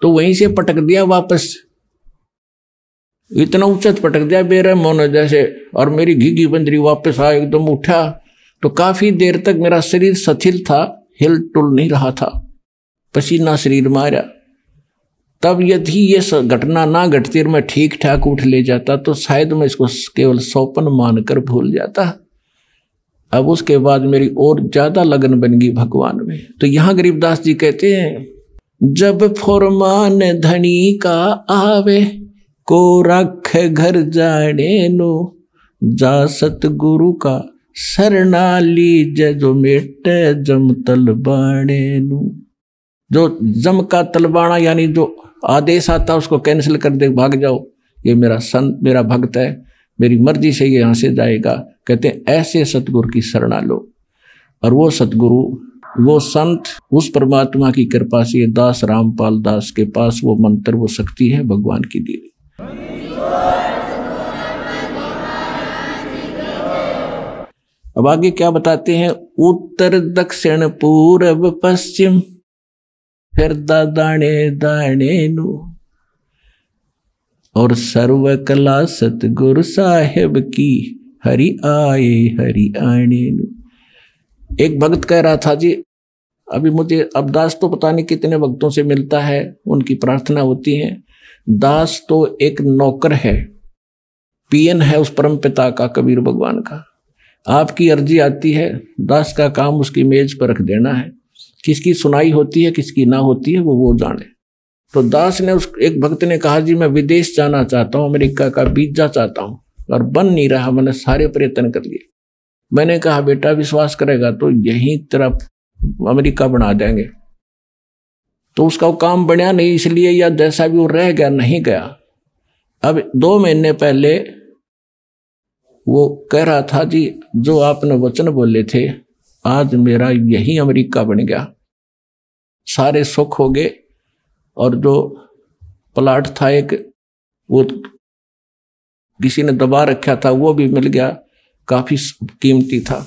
तो वहीं से पटक दिया वापस इतना उचित पटक दिया बेरा मोनो जैसे और मेरी घीघी बंदरी वापस आ एकदम उठा तो काफी देर तक मेरा शरीर सथिल था हिल टुल नहीं रहा था पसीना शरीर मारा तब यदि ये घटना ना घटती मैं ठीक ठाक उठ ले जाता तो शायद मैं इसको केवल सौपन मानकर भूल जाता अब उसके बाद मेरी और ज़्यादा लगन बन गई भगवान में तो यहां गरीबदास जी कहते हैं जब फुरमान धनी का आवे को रख घर जाने नो जा सतगुरु का शरणाली जो मेट जम तलबाणे नु जो जम का तलबाणा यानी जो आदेश आता उसको कैंसिल कर दे भाग जाओ ये मेरा संत मेरा भक्त है मेरी मर्जी से ये यहाँ से जाएगा कहते हैं ऐसे सतगुरु की शरणा लो और वो सतगुरु वो संत उस परमात्मा की कृपा से दास रामपाल दास के पास वो मंत्र वो शक्ति है भगवान की दी हुई अब आगे क्या बताते हैं उत्तर दक्षिण पूर्व पश्चिम फिर दाणे दाणे नु और सर्व कला सतगुरु साहेब की हरि आए हरि आने नु एक भक्त कह रहा था जी अभी मुझे अब दास तो पता नहीं कितने भक्तों से मिलता है उनकी प्रार्थना होती है दास तो एक नौकर है पियन है उस परम पिता का कबीर भगवान का आपकी अर्जी आती है दास का काम उसकी मेज पर रख देना है किसकी सुनाई होती है किसकी ना होती है वो वो जाने तो दास ने उस एक भक्त ने कहा जी मैं विदेश जाना चाहता हूँ अमेरिका का वीजा चाहता हूँ और बन नहीं रहा मैंने सारे प्रयत्न कर लिए मैंने कहा बेटा विश्वास करेगा तो यही तरफ अमेरिका बना देंगे तो उसका काम बनया नहीं इसलिए या जैसा भी वो रह गया नहीं गया अब दो महीने पहले वो कह रहा था जी जो आपने वचन बोले थे आज मेरा यही अमेरिका बन गया सारे सुख हो गए और जो प्लाट था एक वो किसी ने दबा रखा था वो भी मिल गया काफी कीमती था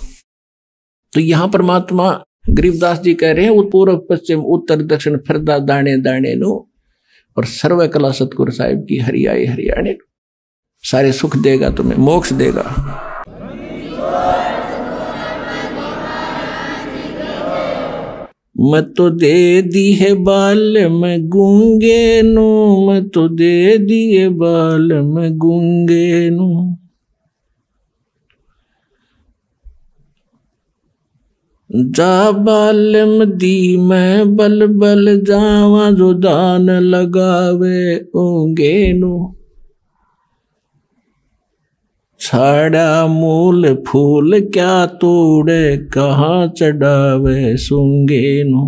तो यहां परमात्मा गरीबदास जी कह रहे हैं पूर्व पश्चिम उत्तर दक्षिण फिरदा दाणे दाणे नो और सर्व कला सतगुरु साहिब की हरियाई हरियाणे सारे सुख देगा तुम्हें मोक्ष देगा मत तो दे दी है बाल में गूंगे नो मत तो दे दिए बाल में गूंगे नो जा बालम दी मैं बल बल जावा जो दान लगावे ओंगे नो छाड़ा मूल फूल क्या तोड़े कहाँ चढ़ावे सुंगे नो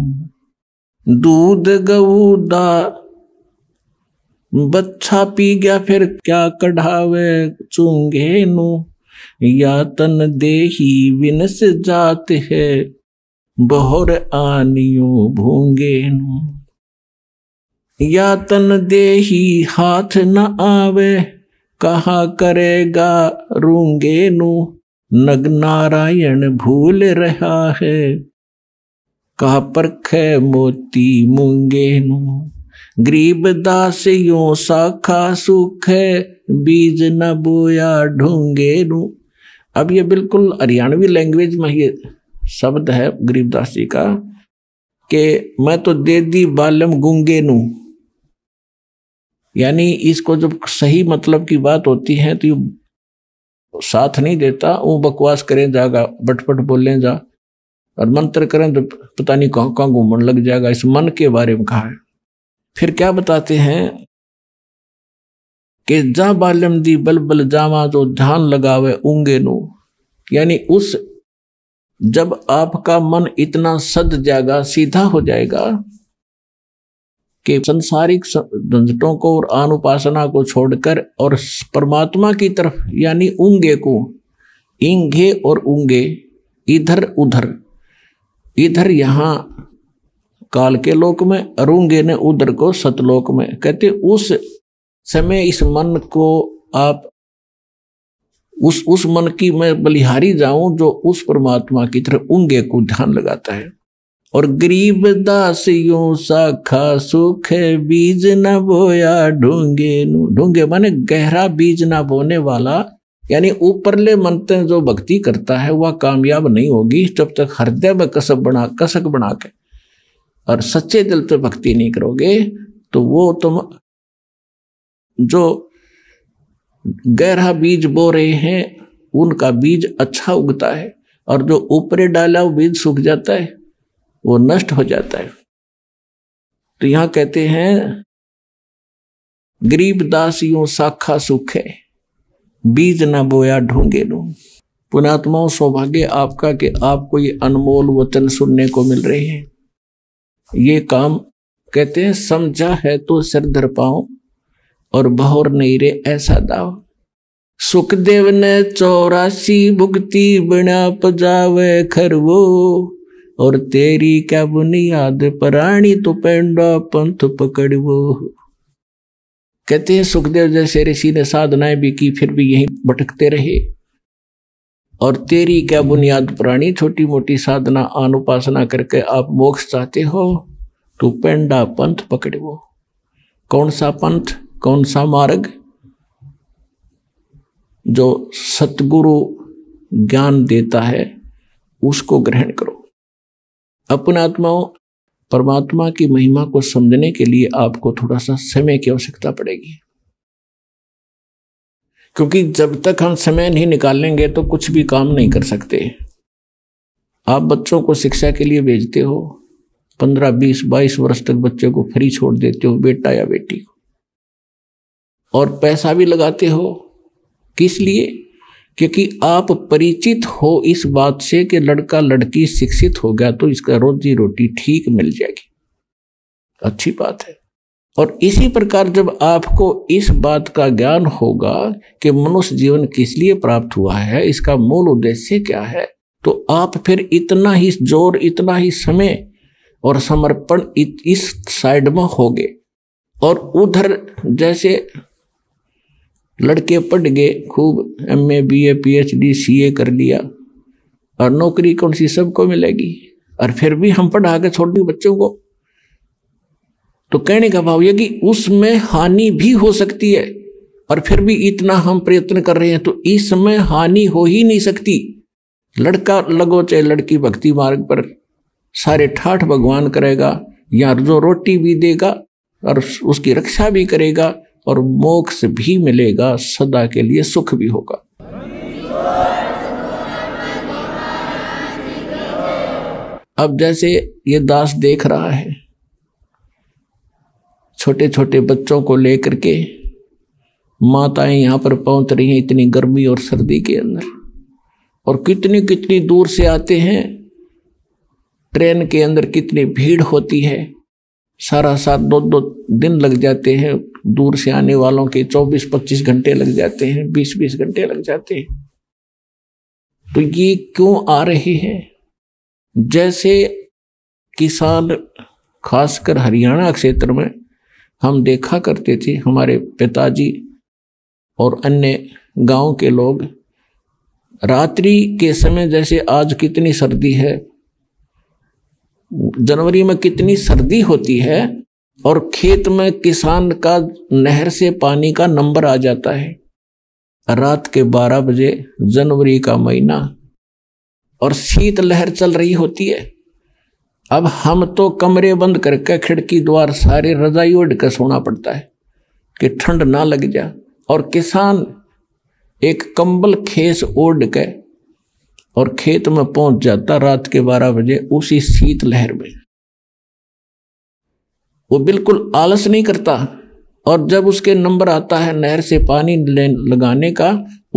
दूध गऊ दा बच्छा पी गया फिर क्या कढ़ावे चूंगे नो या तन देही विनस जात है बहुर आनियो नो या तन देही हाथ न आवे कहा करेगा रूंगे नो नग नारायण भूल रहा है कहा परख मोती मूंगे नो गरीब दास यो साखा सुख है बीज न बोया नू अब ये बिल्कुल हरियाणवी लैंग्वेज में ये शब्द है गरीबदास जी का कि मैं तो दे दी बालम गुंगेनू यानी इसको जब सही मतलब की बात होती है तो ये साथ नहीं देता वो बकवास करें जागा बटपट बोले जा और मंत्र करें तो पता नहीं कहाँ कहाँ घूमने लग जाएगा इस मन के बारे में कहा है फिर क्या बताते हैं कि जा बालम दी बलबल जावा जो तो ध्यान लगावे ऊंगे नो यानी उस जब आपका मन इतना सद जाएगा सीधा हो जाएगा कि संसारिक झंझटों को और अनुपासना को छोड़कर और परमात्मा की तरफ यानी ऊंगे को इंगे और उंगे इधर उधर इधर यहाँ काल के लोक में अरुंगे ने उधर को सतलोक में कहते उस समय इस मन को आप उस उस मन की मैं बलिहारी जाऊं जो उस परमात्मा की तरह उंगे को ध्यान लगाता है और गरीब दास यूं साखा सुख बीज न बोया ढूंगे ढूंगे माने गहरा बीज ना बोने वाला यानी ऊपरले मनते जो भक्ति करता है वह कामयाब नहीं होगी जब तक हृदय में कसक बना कसक बना के और सच्चे दिल से भक्ति नहीं करोगे तो वो तुम जो गहरा बीज बो रहे हैं उनका बीज अच्छा उगता है और जो ऊपरे डाला बीज सूख जाता है वो नष्ट हो जाता है तो यहां कहते हैं गरीब दास यूं साखा है बीज ना बोया ढूंगे नो पुणात्माओं सौभाग्य आपका कि आपको ये अनमोल वचन सुनने को मिल रहे हैं ये काम कहते हैं समझा है तो सिर धर पाओ और बहोर नहीं रे ऐसा दाव सुखदेव ने चौरासी भुगती बिना पजावे खरवो और तेरी क्या बुनियाद प्राणी तो पेंडा पंथ पकड़वो कहते हैं सुखदेव जैसे ऋषि ने साधनाएं भी की फिर भी यही भटकते रहे और तेरी क्या बुनियाद प्राणी छोटी मोटी साधना अनुपासना करके आप मोक्ष चाहते हो तो पेंडा पंथ पकड़वो कौन सा पंथ कौन सा मार्ग जो सतगुरु ज्ञान देता है उसको ग्रहण करो अपना आत्माओं परमात्मा की महिमा को समझने के लिए आपको थोड़ा सा समय की आवश्यकता पड़ेगी क्योंकि जब तक हम समय नहीं निकालेंगे तो कुछ भी काम नहीं कर सकते आप बच्चों को शिक्षा के लिए भेजते हो पंद्रह बीस बाईस वर्ष तक बच्चे को फ्री छोड़ देते हो बेटा या बेटी को और पैसा भी लगाते हो किस लिए क्योंकि आप परिचित हो इस बात से कि लड़का लड़की शिक्षित हो गया तो इसका रोजी रोटी ठीक मिल जाएगी अच्छी बात है और इसी प्रकार जब आपको इस बात का ज्ञान होगा कि मनुष्य जीवन किस लिए प्राप्त हुआ है इसका मूल उद्देश्य क्या है तो आप फिर इतना ही जोर इतना ही समय और समर्पण इस साइड में होगे और उधर जैसे लड़के पढ़ गए खूब M A B A P H D C A कर लिया और नौकरी कौन सी सबको मिलेगी और फिर भी हम पढ़ा के छोड़ दी बच्चों को तो कहने का भाव यह कि उसमें हानि भी हो सकती है और फिर भी इतना हम प्रयत्न कर रहे हैं तो इसमें हानि हो ही नहीं सकती लड़का लगो चाहे लड़की भक्ति मार्ग पर सारे ठाठ भगवान करेगा या जो रोटी भी देगा और उसकी रक्षा भी करेगा और मोक्ष भी मिलेगा सदा के लिए सुख भी होगा अब जैसे ये दास देख रहा है छोटे छोटे बच्चों को लेकर के माताएं यहां पर पहुंच रही हैं इतनी गर्मी और सर्दी के अंदर और कितनी कितनी दूर से आते हैं ट्रेन के अंदर कितनी भीड़ होती है सारा साथ दो दो दिन लग जाते हैं दूर से आने वालों के 24-25 घंटे लग जाते हैं 20-20 घंटे लग जाते हैं तो ये क्यों आ रहे हैं जैसे किसान खासकर हरियाणा क्षेत्र में हम देखा करते थे हमारे पिताजी और अन्य गांव के लोग रात्रि के समय जैसे आज कितनी सर्दी है जनवरी में कितनी सर्दी होती है और खेत में किसान का नहर से पानी का नंबर आ जाता है रात के 12 बजे जनवरी का महीना और शीत लहर चल रही होती है अब हम तो कमरे बंद करके खिड़की द्वार सारे रजाई उड़ कर सोना पड़ता है कि ठंड ना लग जा और किसान एक कंबल खेस ओढ़ के और खेत में पहुंच जाता रात के बारह बजे उसी शीत लहर में वो बिल्कुल आलस नहीं करता और जब उसके नंबर आता है नहर से पानी लगाने का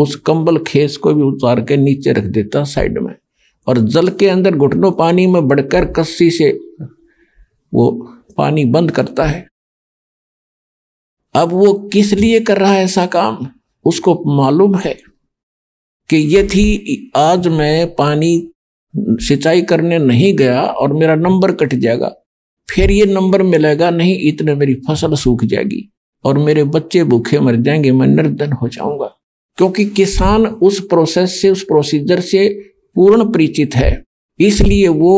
उस कंबल खेस को भी उतार के नीचे रख देता साइड में और जल के अंदर घुटनों पानी में बढ़कर कस्सी से वो पानी बंद करता है अब वो किस लिए कर रहा है ऐसा काम उसको मालूम है कि ये थी आज मैं पानी सिंचाई करने नहीं गया और मेरा नंबर कट जाएगा फिर ये नंबर मिलेगा नहीं इतने मेरी फसल सूख जाएगी और मेरे बच्चे भूखे मर जाएंगे मैं निर्धन हो जाऊंगा क्योंकि किसान उस प्रोसेस से उस प्रोसीजर से पूर्ण परिचित है इसलिए वो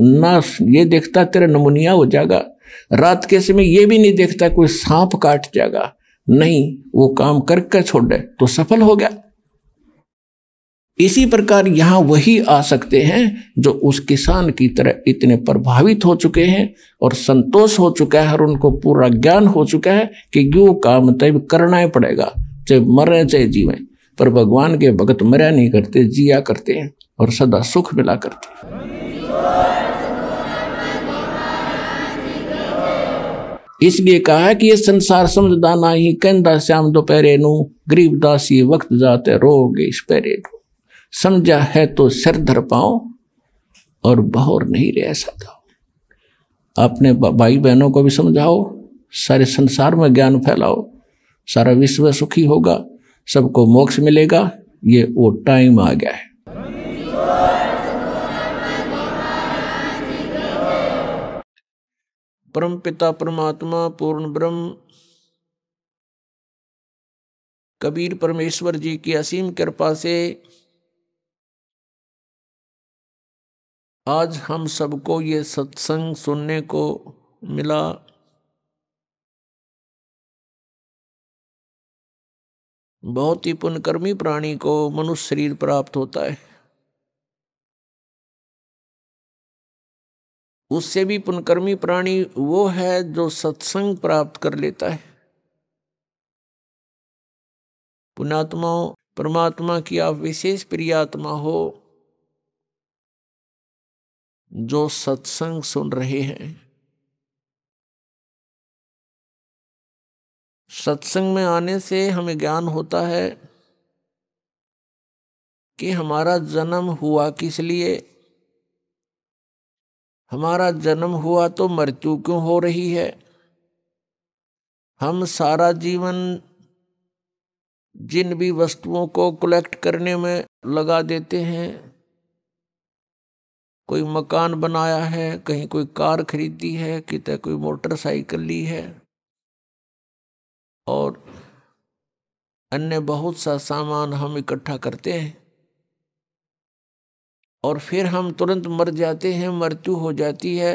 ना ये देखता तेरा नमूनिया हो जाएगा रात के समय ये भी नहीं देखता कोई सांप काट जाएगा नहीं वो काम करके छोड़ दे तो सफल हो गया इसी प्रकार यहाँ वही आ सकते हैं जो उस किसान की तरह इतने प्रभावित हो चुके हैं और संतोष हो चुका है और उनको पूरा ज्ञान हो चुका है कि यो काम तब करना ही पड़ेगा चाहे मरे चाहे जीवें पर भगवान के भगत मरिया नहीं करते जिया करते हैं और सदा सुख मिला करते इसलिए कहा है कि ये संसार समझदाना ही कहदा श्याम दोपहरे नु गरीबदासी वक्त जाते रोग इस पहरे नु समझा है तो सिर धर पाओ और बहोर नहीं रह सकता अपने भाई बहनों को भी समझाओ सारे संसार में ज्ञान फैलाओ सारा विश्व सुखी होगा सबको मोक्ष मिलेगा ये वो टाइम आ गया है परम पिता परमात्मा पूर्ण ब्रह्म कबीर परमेश्वर जी की असीम कृपा से आज हम सबको ये सत्संग सुनने को मिला बहुत ही पुनकर्मी प्राणी को मनुष्य शरीर प्राप्त होता है उससे भी पुनकर्मी प्राणी वो है जो सत्संग प्राप्त कर लेता है पुणात्माओं परमात्मा की आप विशेष प्रियात्मा हो जो सत्संग सुन रहे हैं सत्संग में आने से हमें ज्ञान होता है कि हमारा जन्म हुआ किस लिए हमारा जन्म हुआ तो मृत्यु क्यों हो रही है हम सारा जीवन जिन भी वस्तुओं को कलेक्ट करने में लगा देते हैं कोई मकान बनाया है कहीं कोई कार खरीदी है कितने कोई मोटरसाइकिल ली है और अन्य बहुत सा सामान हम इकट्ठा करते हैं और फिर हम तुरंत मर जाते हैं मृत्यु हो जाती है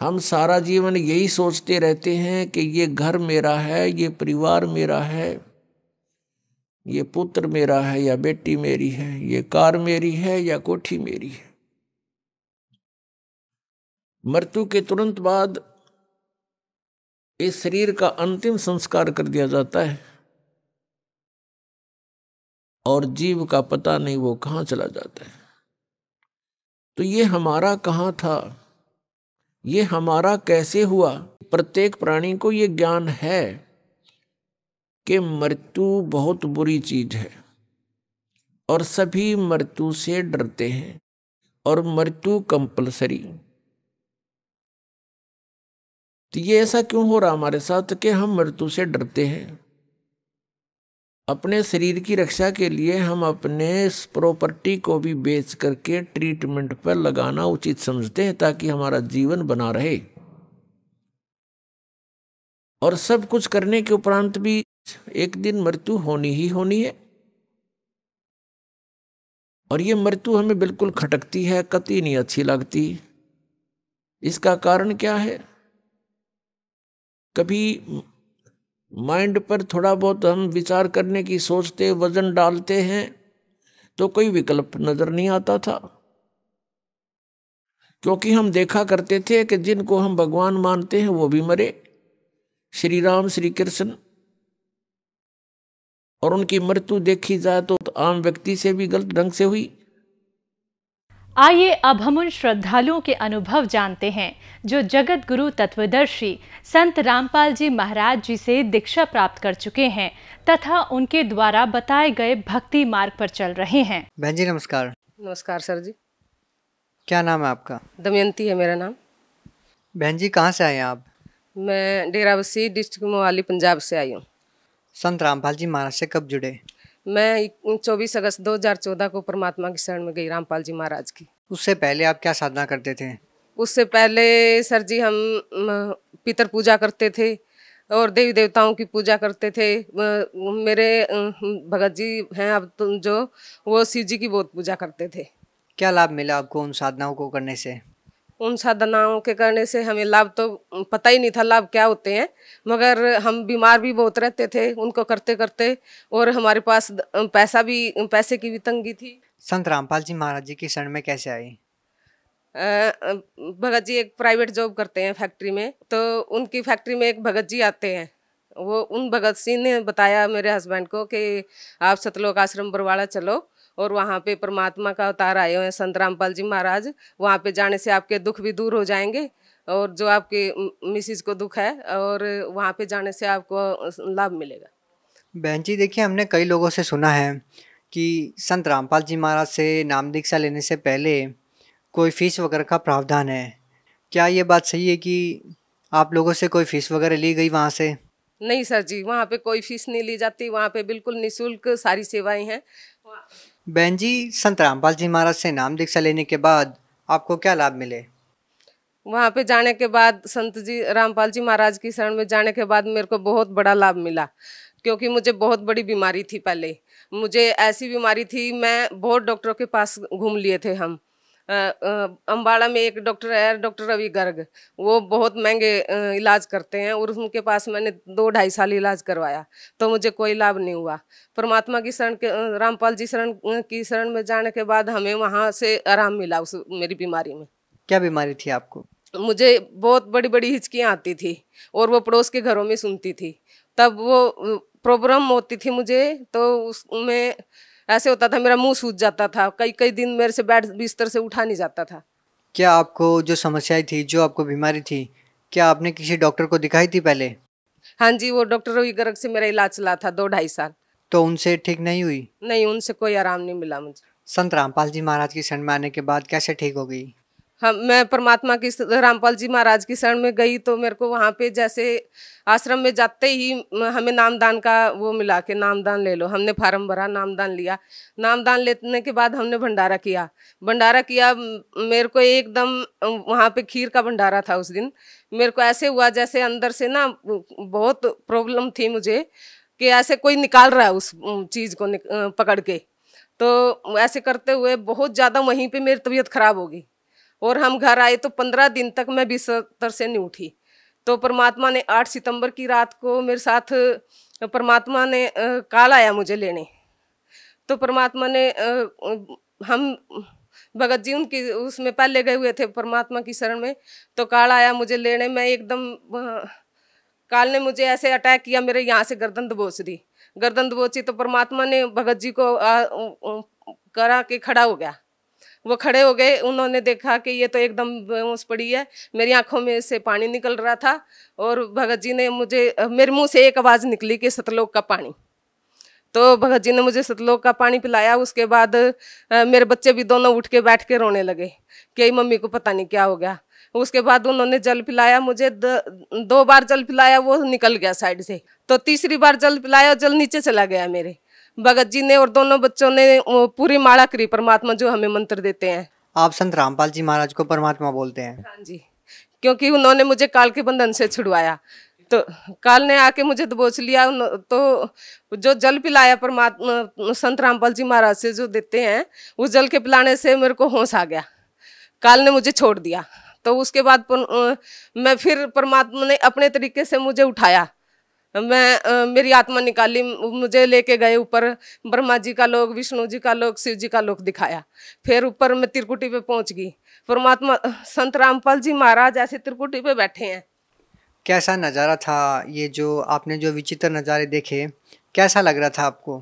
हम सारा जीवन यही सोचते रहते हैं कि ये घर मेरा है ये परिवार मेरा है ये पुत्र मेरा है या बेटी मेरी है ये कार मेरी है या कोठी मेरी है मृत्यु के तुरंत बाद इस शरीर का अंतिम संस्कार कर दिया जाता है और जीव का पता नहीं वो कहाँ चला जाता है तो ये हमारा कहाँ था ये हमारा कैसे हुआ प्रत्येक प्राणी को ये ज्ञान है कि मृत्यु बहुत बुरी चीज है और सभी मृत्यु से डरते हैं और मृत्यु कंपलसरी तो ये ऐसा क्यों हो रहा हमारे साथ कि हम मृत्यु से डरते हैं अपने शरीर की रक्षा के लिए हम अपने प्रॉपर्टी को भी बेच करके ट्रीटमेंट पर लगाना उचित समझते हैं ताकि हमारा जीवन बना रहे और सब कुछ करने के उपरांत भी एक दिन मृत्यु होनी ही होनी है और ये मृत्यु हमें बिल्कुल खटकती है कति नहीं अच्छी लगती इसका कारण क्या है कभी माइंड पर थोड़ा बहुत हम विचार करने की सोचते वजन डालते हैं तो कोई विकल्प नज़र नहीं आता था क्योंकि हम देखा करते थे कि जिनको हम भगवान मानते हैं वो भी मरे श्री राम श्री कृष्ण और उनकी मृत्यु देखी जाए तो, तो आम व्यक्ति से भी गलत ढंग से हुई आइए अब हम उन श्रद्धालुओं के अनुभव जानते हैं जो जगत गुरु तत्वदर्शी संत रामपाल जी महाराज जी से दीक्षा प्राप्त कर चुके हैं तथा उनके द्वारा बताए गए भक्ति मार्ग पर चल रहे हैं बहन जी नमस्कार नमस्कार सर जी क्या नाम है आपका दमयंती है मेरा नाम बहन जी कहाँ से आए हैं आप मैं डेराबसी डिस्ट्रिक्ट मोहाली पंजाब से आई हूँ संत रामपाल जी महाराज से कब जुड़े मैं 24 अगस्त 2014 को परमात्मा की शरण में गई रामपाल जी महाराज की उससे पहले आप क्या साधना करते थे उससे पहले सर जी हम पितर पूजा करते थे और देवी देवताओं की पूजा करते थे मेरे भगत जी हैं अब तो जो वो शिव जी की बहुत पूजा करते थे क्या लाभ मिला आपको उन साधनाओं को करने से उन साधनाओं के करने से हमें लाभ तो पता ही नहीं था लाभ क्या होते हैं मगर हम बीमार भी बहुत रहते थे उनको करते करते और हमारे पास पैसा भी पैसे की भी तंगी थी संत रामपाल जी महाराज जी की शरण में कैसे आई भगत जी एक प्राइवेट जॉब करते हैं फैक्ट्री में तो उनकी फैक्ट्री में एक भगत जी आते हैं वो उन भगत सिंह ने बताया मेरे हस्बैंड को कि आप सतलोक आश्रम बरवाड़ा चलो और वहाँ पे परमात्मा का अवतार आए हुए हैं संत रामपाल जी महाराज वहाँ पे जाने से आपके दुख भी दूर हो जाएंगे और जो आपके मिसिज को दुख है और वहाँ पे जाने से आपको लाभ मिलेगा बहन जी देखिए हमने कई लोगों से सुना है कि संत रामपाल जी महाराज से नाम दीक्षा लेने से पहले कोई फीस वगैरह का प्रावधान है क्या ये बात सही है कि आप लोगों से कोई फीस वगैरह ली गई वहाँ से नहीं सर जी वहाँ पे कोई फीस नहीं ली जाती वहाँ पे बिल्कुल निशुल्क सारी सेवाएं हैं बहन जी संत रामपाल जी महाराज से नाम दीक्षा लेने के बाद आपको क्या लाभ मिले वहाँ पे जाने के बाद संत जी रामपाल जी महाराज की शरण में जाने के बाद मेरे को बहुत बड़ा लाभ मिला क्योंकि मुझे बहुत बड़ी बीमारी थी पहले मुझे ऐसी बीमारी थी मैं बहुत डॉक्टरों के पास घूम लिए थे हम अम्बाड़ा में एक डॉक्टर है डॉक्टर रवि गर्ग वो बहुत महंगे इलाज करते हैं और उनके पास मैंने दो ढाई साल इलाज करवाया तो मुझे कोई लाभ नहीं हुआ परमात्मा की शरण के रामपाल जी शरण की शरण में जाने के बाद हमें वहाँ से आराम मिला उस मेरी बीमारी में क्या बीमारी थी आपको मुझे बहुत बड़ी बड़ी हिचकियाँ आती थी और वो पड़ोस के घरों में सुनती थी तब वो प्रॉब्लम होती थी मुझे तो उसमें ऐसे होता था मेरा मुंह सूझ जाता था कई कई दिन मेरे से बैठ बिस्तर से उठा नहीं जाता था क्या आपको जो समस्याएं थी जो आपको बीमारी थी क्या आपने किसी डॉक्टर को दिखाई थी पहले हाँ जी वो डॉक्टर रवि गर्ग से मेरा इलाज चला था दो ढाई साल तो उनसे ठीक नहीं हुई नहीं उनसे कोई आराम नहीं मिला मुझे संत रामपाल जी महाराज की शरण में आने के बाद कैसे ठीक हो गई हम मैं परमात्मा की रामपाल जी महाराज की शरण में गई तो मेरे को वहाँ पे जैसे आश्रम में जाते ही हमें नामदान का वो मिला के नामदान ले लो हमने फार्म भरा नामदान लिया नामदान लेने के बाद हमने भंडारा किया भंडारा किया मेरे को एकदम वहाँ पे खीर का भंडारा था उस दिन मेरे को ऐसे हुआ जैसे अंदर से ना बहुत प्रॉब्लम थी मुझे कि ऐसे कोई निकाल रहा है उस चीज़ को पकड़ के तो ऐसे करते हुए बहुत ज़्यादा वहीं पर मेरी तबीयत खराब होगी और हम घर आए तो पंद्रह दिन तक मैं बिस्तर से नहीं उठी तो परमात्मा ने आठ सितंबर की रात को मेरे साथ परमात्मा ने काल आया मुझे लेने तो परमात्मा ने हम भगत जी उनकी उसमें पहले गए हुए थे परमात्मा की शरण में तो काल आया मुझे लेने मैं एकदम काल ने मुझे ऐसे अटैक किया मेरे यहाँ से गर्दन दबोच दी गर्दन दबोची तो परमात्मा ने भगत जी को आ, करा के खड़ा हो गया वो खड़े हो गए उन्होंने देखा कि ये तो एकदम बेहोश पड़ी है मेरी आंखों में से पानी निकल रहा था और भगत जी ने मुझे मेरे मुंह से एक आवाज़ निकली कि सतलोक का पानी तो भगत जी ने मुझे सतलोक का पानी पिलाया उसके बाद मेरे बच्चे भी दोनों उठ के बैठ के रोने लगे कि मम्मी को पता नहीं क्या हो गया उसके बाद उन्होंने जल पिलाया मुझे द, दो बार जल पिलाया वो निकल गया साइड से तो तीसरी बार जल पिलाया जल नीचे चला गया मेरे भगत जी ने और दोनों बच्चों ने पूरी माला करी परमात्मा जो हमें मंत्र देते हैं आप संत रामपाल जी महाराज को परमात्मा बोलते हैं हाँ जी क्योंकि उन्होंने मुझे काल के बंधन से छुड़वाया तो काल ने आके मुझे दबोच लिया तो जो जल पिलाया परमात्मा संत रामपाल जी महाराज से जो देते हैं उस जल के पिलाने से मेरे को होश आ गया काल ने मुझे छोड़ दिया तो उसके बाद मैं फिर परमात्मा ने अपने तरीके से मुझे उठाया मैं आ, मेरी आत्मा निकाली मुझे लेके गए ऊपर ब्रह्मा जी का लोक विष्णु जी का लोक शिव जी का लोक दिखाया फिर ऊपर मैं त्रिकुटी पे पहुंच गई परमात्मा संत रामपाल जी महाराज ऐसे त्रिकुटी पे बैठे हैं कैसा नज़ारा था ये जो आपने जो विचित्र नज़ारे देखे कैसा लग रहा था आपको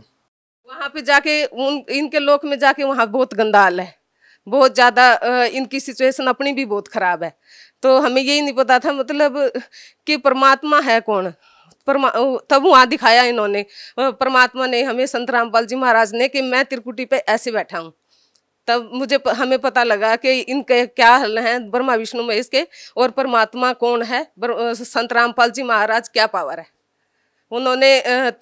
वहाँ पे जाके उन इनके लोक में जाके वहाँ बहुत गंदा हाल है बहुत ज़्यादा इनकी सिचुएशन अपनी भी बहुत ख़राब है तो हमें यही नहीं पता था मतलब कि परमात्मा है कौन परमा तब वहाँ दिखाया इन्होंने परमात्मा ने हमें संत रामपाल जी महाराज ने कि मैं त्रिकुटी पे ऐसे बैठा हूँ तब मुझे हमें पता लगा कि इनके क्या हल हैं ब्रह्मा विष्णु महेश के और परमात्मा कौन है संत रामपाल जी महाराज क्या पावर है उन्होंने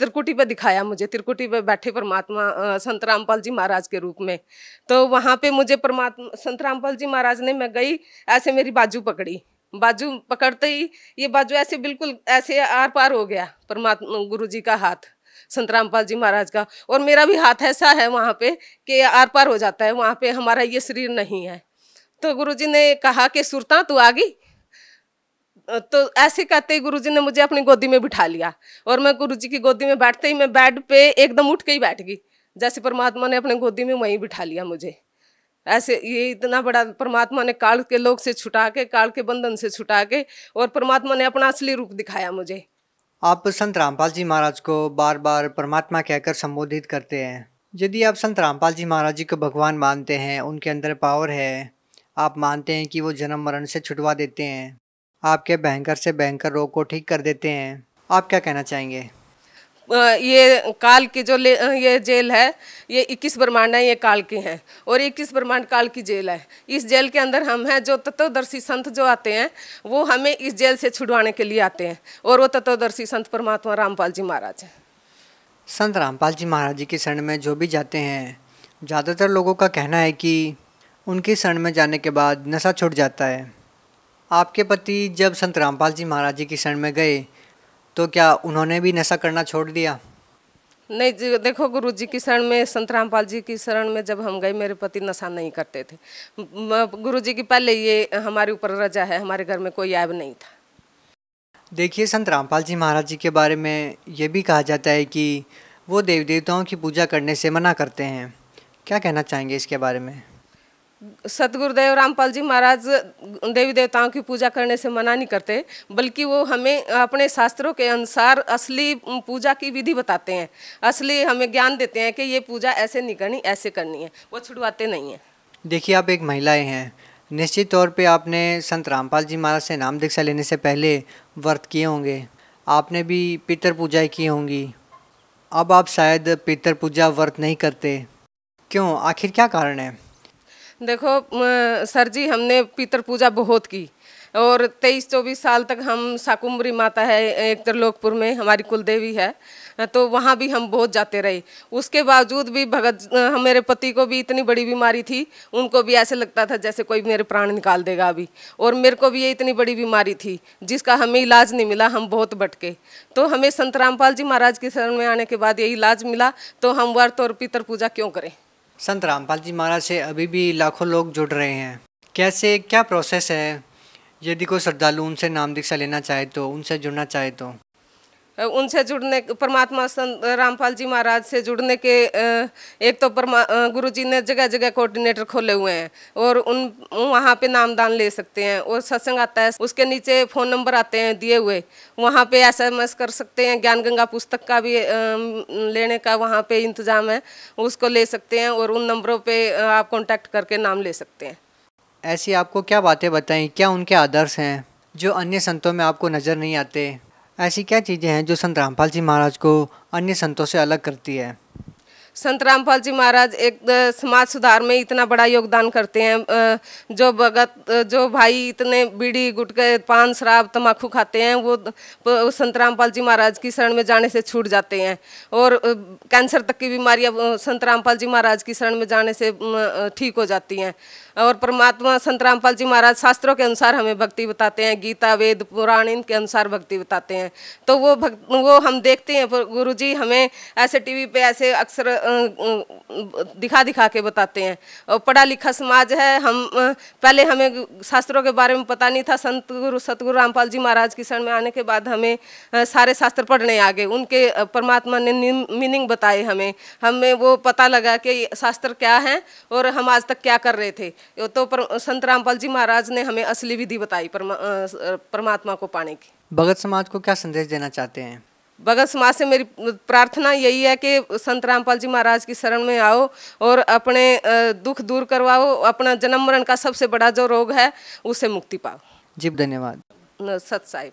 त्रिकुटी पे दिखाया मुझे त्रिकुटी पे बैठे परमात्मा संत रामपाल जी महाराज के रूप में तो वहाँ पे मुझे परमात्मा संत रामपाल जी महाराज ने मैं गई ऐसे मेरी बाजू पकड़ी बाजू पकड़ते ही ये बाजू ऐसे बिल्कुल ऐसे आर पार हो गया परमात्मा गुरु जी का हाथ संत रामपाल जी महाराज का और मेरा भी हाथ ऐसा है वहाँ पे कि आर पार हो जाता है वहाँ पे हमारा ये शरीर नहीं है तो गुरु जी ने कहा कि सुरता तू आ गई तो ऐसे कहते ही गुरु जी ने मुझे अपनी गोदी में बिठा लिया और मैं गुरु जी की गोदी में बैठते ही मैं बेड पे एकदम उठ के ही बैठ गई जैसे परमात्मा ने अपने गोदी में वहीं बिठा लिया मुझे ऐसे ये इतना बड़ा परमात्मा ने काल के लोग से छुटा के काल के बंधन से छुटा के और परमात्मा ने अपना असली रूप दिखाया मुझे आप संत रामपाल जी महाराज को बार बार परमात्मा कहकर संबोधित करते हैं यदि आप संत रामपाल जी महाराज जी को भगवान मानते हैं उनके अंदर पावर है आप मानते हैं कि वो जन्म मरण से छुटवा देते हैं आपके भयंकर से भयंकर रोग को ठीक कर देते हैं आप क्या कहना चाहेंगे ये काल की जो ये जेल है ये इक्कीस ब्रह्मांड है ये काल की हैं और इक्कीस ब्रह्मांड काल की जेल है इस जेल के अंदर हम हैं जो तत्वदर्शी संत जो आते हैं वो हमें इस जेल से छुड़वाने के लिए आते हैं और वो तत्वदर्शी संत परमात्मा रामपाल जी महाराज हैं संत रामपाल जी महाराज जी की शरण में जो भी जाते हैं ज़्यादातर लोगों का कहना है कि उनकी शरण में जाने के बाद नशा छुट जाता है आपके पति जब संत रामपाल जी महाराज जी की शरण में गए तो क्या उन्होंने भी नशा करना छोड़ दिया नहीं जी देखो गुरु जी की शरण में संत रामपाल जी की शरण में जब हम गए मेरे पति नशा नहीं करते थे गुरु जी की पहले ये हमारे ऊपर रजा है हमारे घर में कोई ऐब नहीं था देखिए संत रामपाल जी महाराज जी के बारे में ये भी कहा जाता है कि वो देवी देवताओं की पूजा करने से मना करते हैं क्या कहना चाहेंगे इसके बारे में सतगुरुदेव रामपाल जी महाराज देवी देवताओं की पूजा करने से मना नहीं करते बल्कि वो हमें अपने शास्त्रों के अनुसार असली पूजा की विधि बताते हैं असली हमें ज्ञान देते हैं कि ये पूजा ऐसे नहीं करनी ऐसे करनी है वो छुड़वाते नहीं हैं देखिए आप एक महिलाएं हैं निश्चित तौर पे आपने संत रामपाल जी महाराज से नाम दीक्षा लेने से पहले व्रत किए होंगे आपने भी पितर पूजाएँ की होंगी अब आप शायद पितर पूजा व्रत नहीं करते क्यों आखिर क्या कारण है देखो सर जी हमने पितर पूजा बहुत की और तेईस चौबीस साल तक हम साकुम्बरी माता है एक त्रिलोकपुर में हमारी कुलदेवी है तो वहाँ भी हम बहुत जाते रहे उसके बावजूद भी भगत मेरे पति को भी इतनी बड़ी बीमारी थी उनको भी ऐसे लगता था जैसे कोई मेरे प्राण निकाल देगा अभी और मेरे को भी ये इतनी बड़ी बीमारी थी जिसका हमें इलाज नहीं मिला हम बहुत भटके तो हमें संत रामपाल जी महाराज के शरण में आने के बाद ये इलाज मिला तो हम व्रत और पितर पूजा क्यों करें संत रामपाल जी महाराज से अभी भी लाखों लोग जुड़ रहे हैं कैसे क्या प्रोसेस है यदि कोई श्रद्धालु उनसे नाम दीक्षा लेना चाहे तो उनसे जुड़ना चाहे तो उनसे जुड़ने परमात्मा संत रामपाल जी महाराज से जुड़ने के एक तो परमा गुरु जी ने जगह जगह कोऑर्डिनेटर खोले हुए हैं और उन वहाँ पे नामदान ले सकते हैं और सत्संग आता है उसके नीचे फ़ोन नंबर आते हैं दिए हुए वहाँ पे एसएमएस कर सकते हैं ज्ञान गंगा पुस्तक का भी लेने का वहाँ पे इंतज़ाम है उसको ले सकते हैं और उन नंबरों पर आप कॉन्टैक्ट करके नाम ले सकते हैं ऐसी आपको क्या बातें बताएं क्या उनके आदर्श हैं जो अन्य संतों में आपको नज़र नहीं आते ऐसी क्या चीज़ें हैं जो संत रामपाल जी महाराज को अन्य संतों से अलग करती है संत रामपाल जी महाराज एक समाज सुधार में इतना बड़ा योगदान करते हैं जो भगत जो भाई इतने बीड़ी गुटके पान शराब तम्बाकू खाते हैं वो संत रामपाल जी महाराज की शरण में जाने से छूट जाते हैं और कैंसर तक की बीमारियां संत रामपाल जी महाराज की शरण में जाने से ठीक हो जाती हैं और परमात्मा संत रामपाल जी महाराज शास्त्रों के अनुसार हमें भक्ति बताते हैं गीता वेद पुराण इनके अनुसार भक्ति बताते हैं तो वो भक्त वो हम देखते हैं गुरु जी हमें ऐसे टीवी पे ऐसे अक्सर दिखा दिखा के बताते हैं और पढ़ा लिखा समाज है हम पहले हमें शास्त्रों के बारे में पता नहीं था संत गुरु सतगुरु रामपाल जी महाराज की शरण में आने के बाद हमें सारे शास्त्र पढ़ने आ गए उनके परमात्मा ने मीनिंग बताए हमें हमें वो पता लगा कि शास्त्र क्या है और हम आज तक क्या कर रहे थे यो तो पर, संत रामपाल जी महाराज ने हमें असली विधि बताई परमा, परमात्मा को पाने की भगत समाज को क्या संदेश देना चाहते हैं भगत समाज से मेरी प्रार्थना यही है कि संत रामपाल जी महाराज की शरण में आओ और अपने दुख दूर करवाओ अपना जन्म मरण का सबसे बड़ा जो रोग है उसे मुक्ति पाओ जी धन्यवाद सत साहिब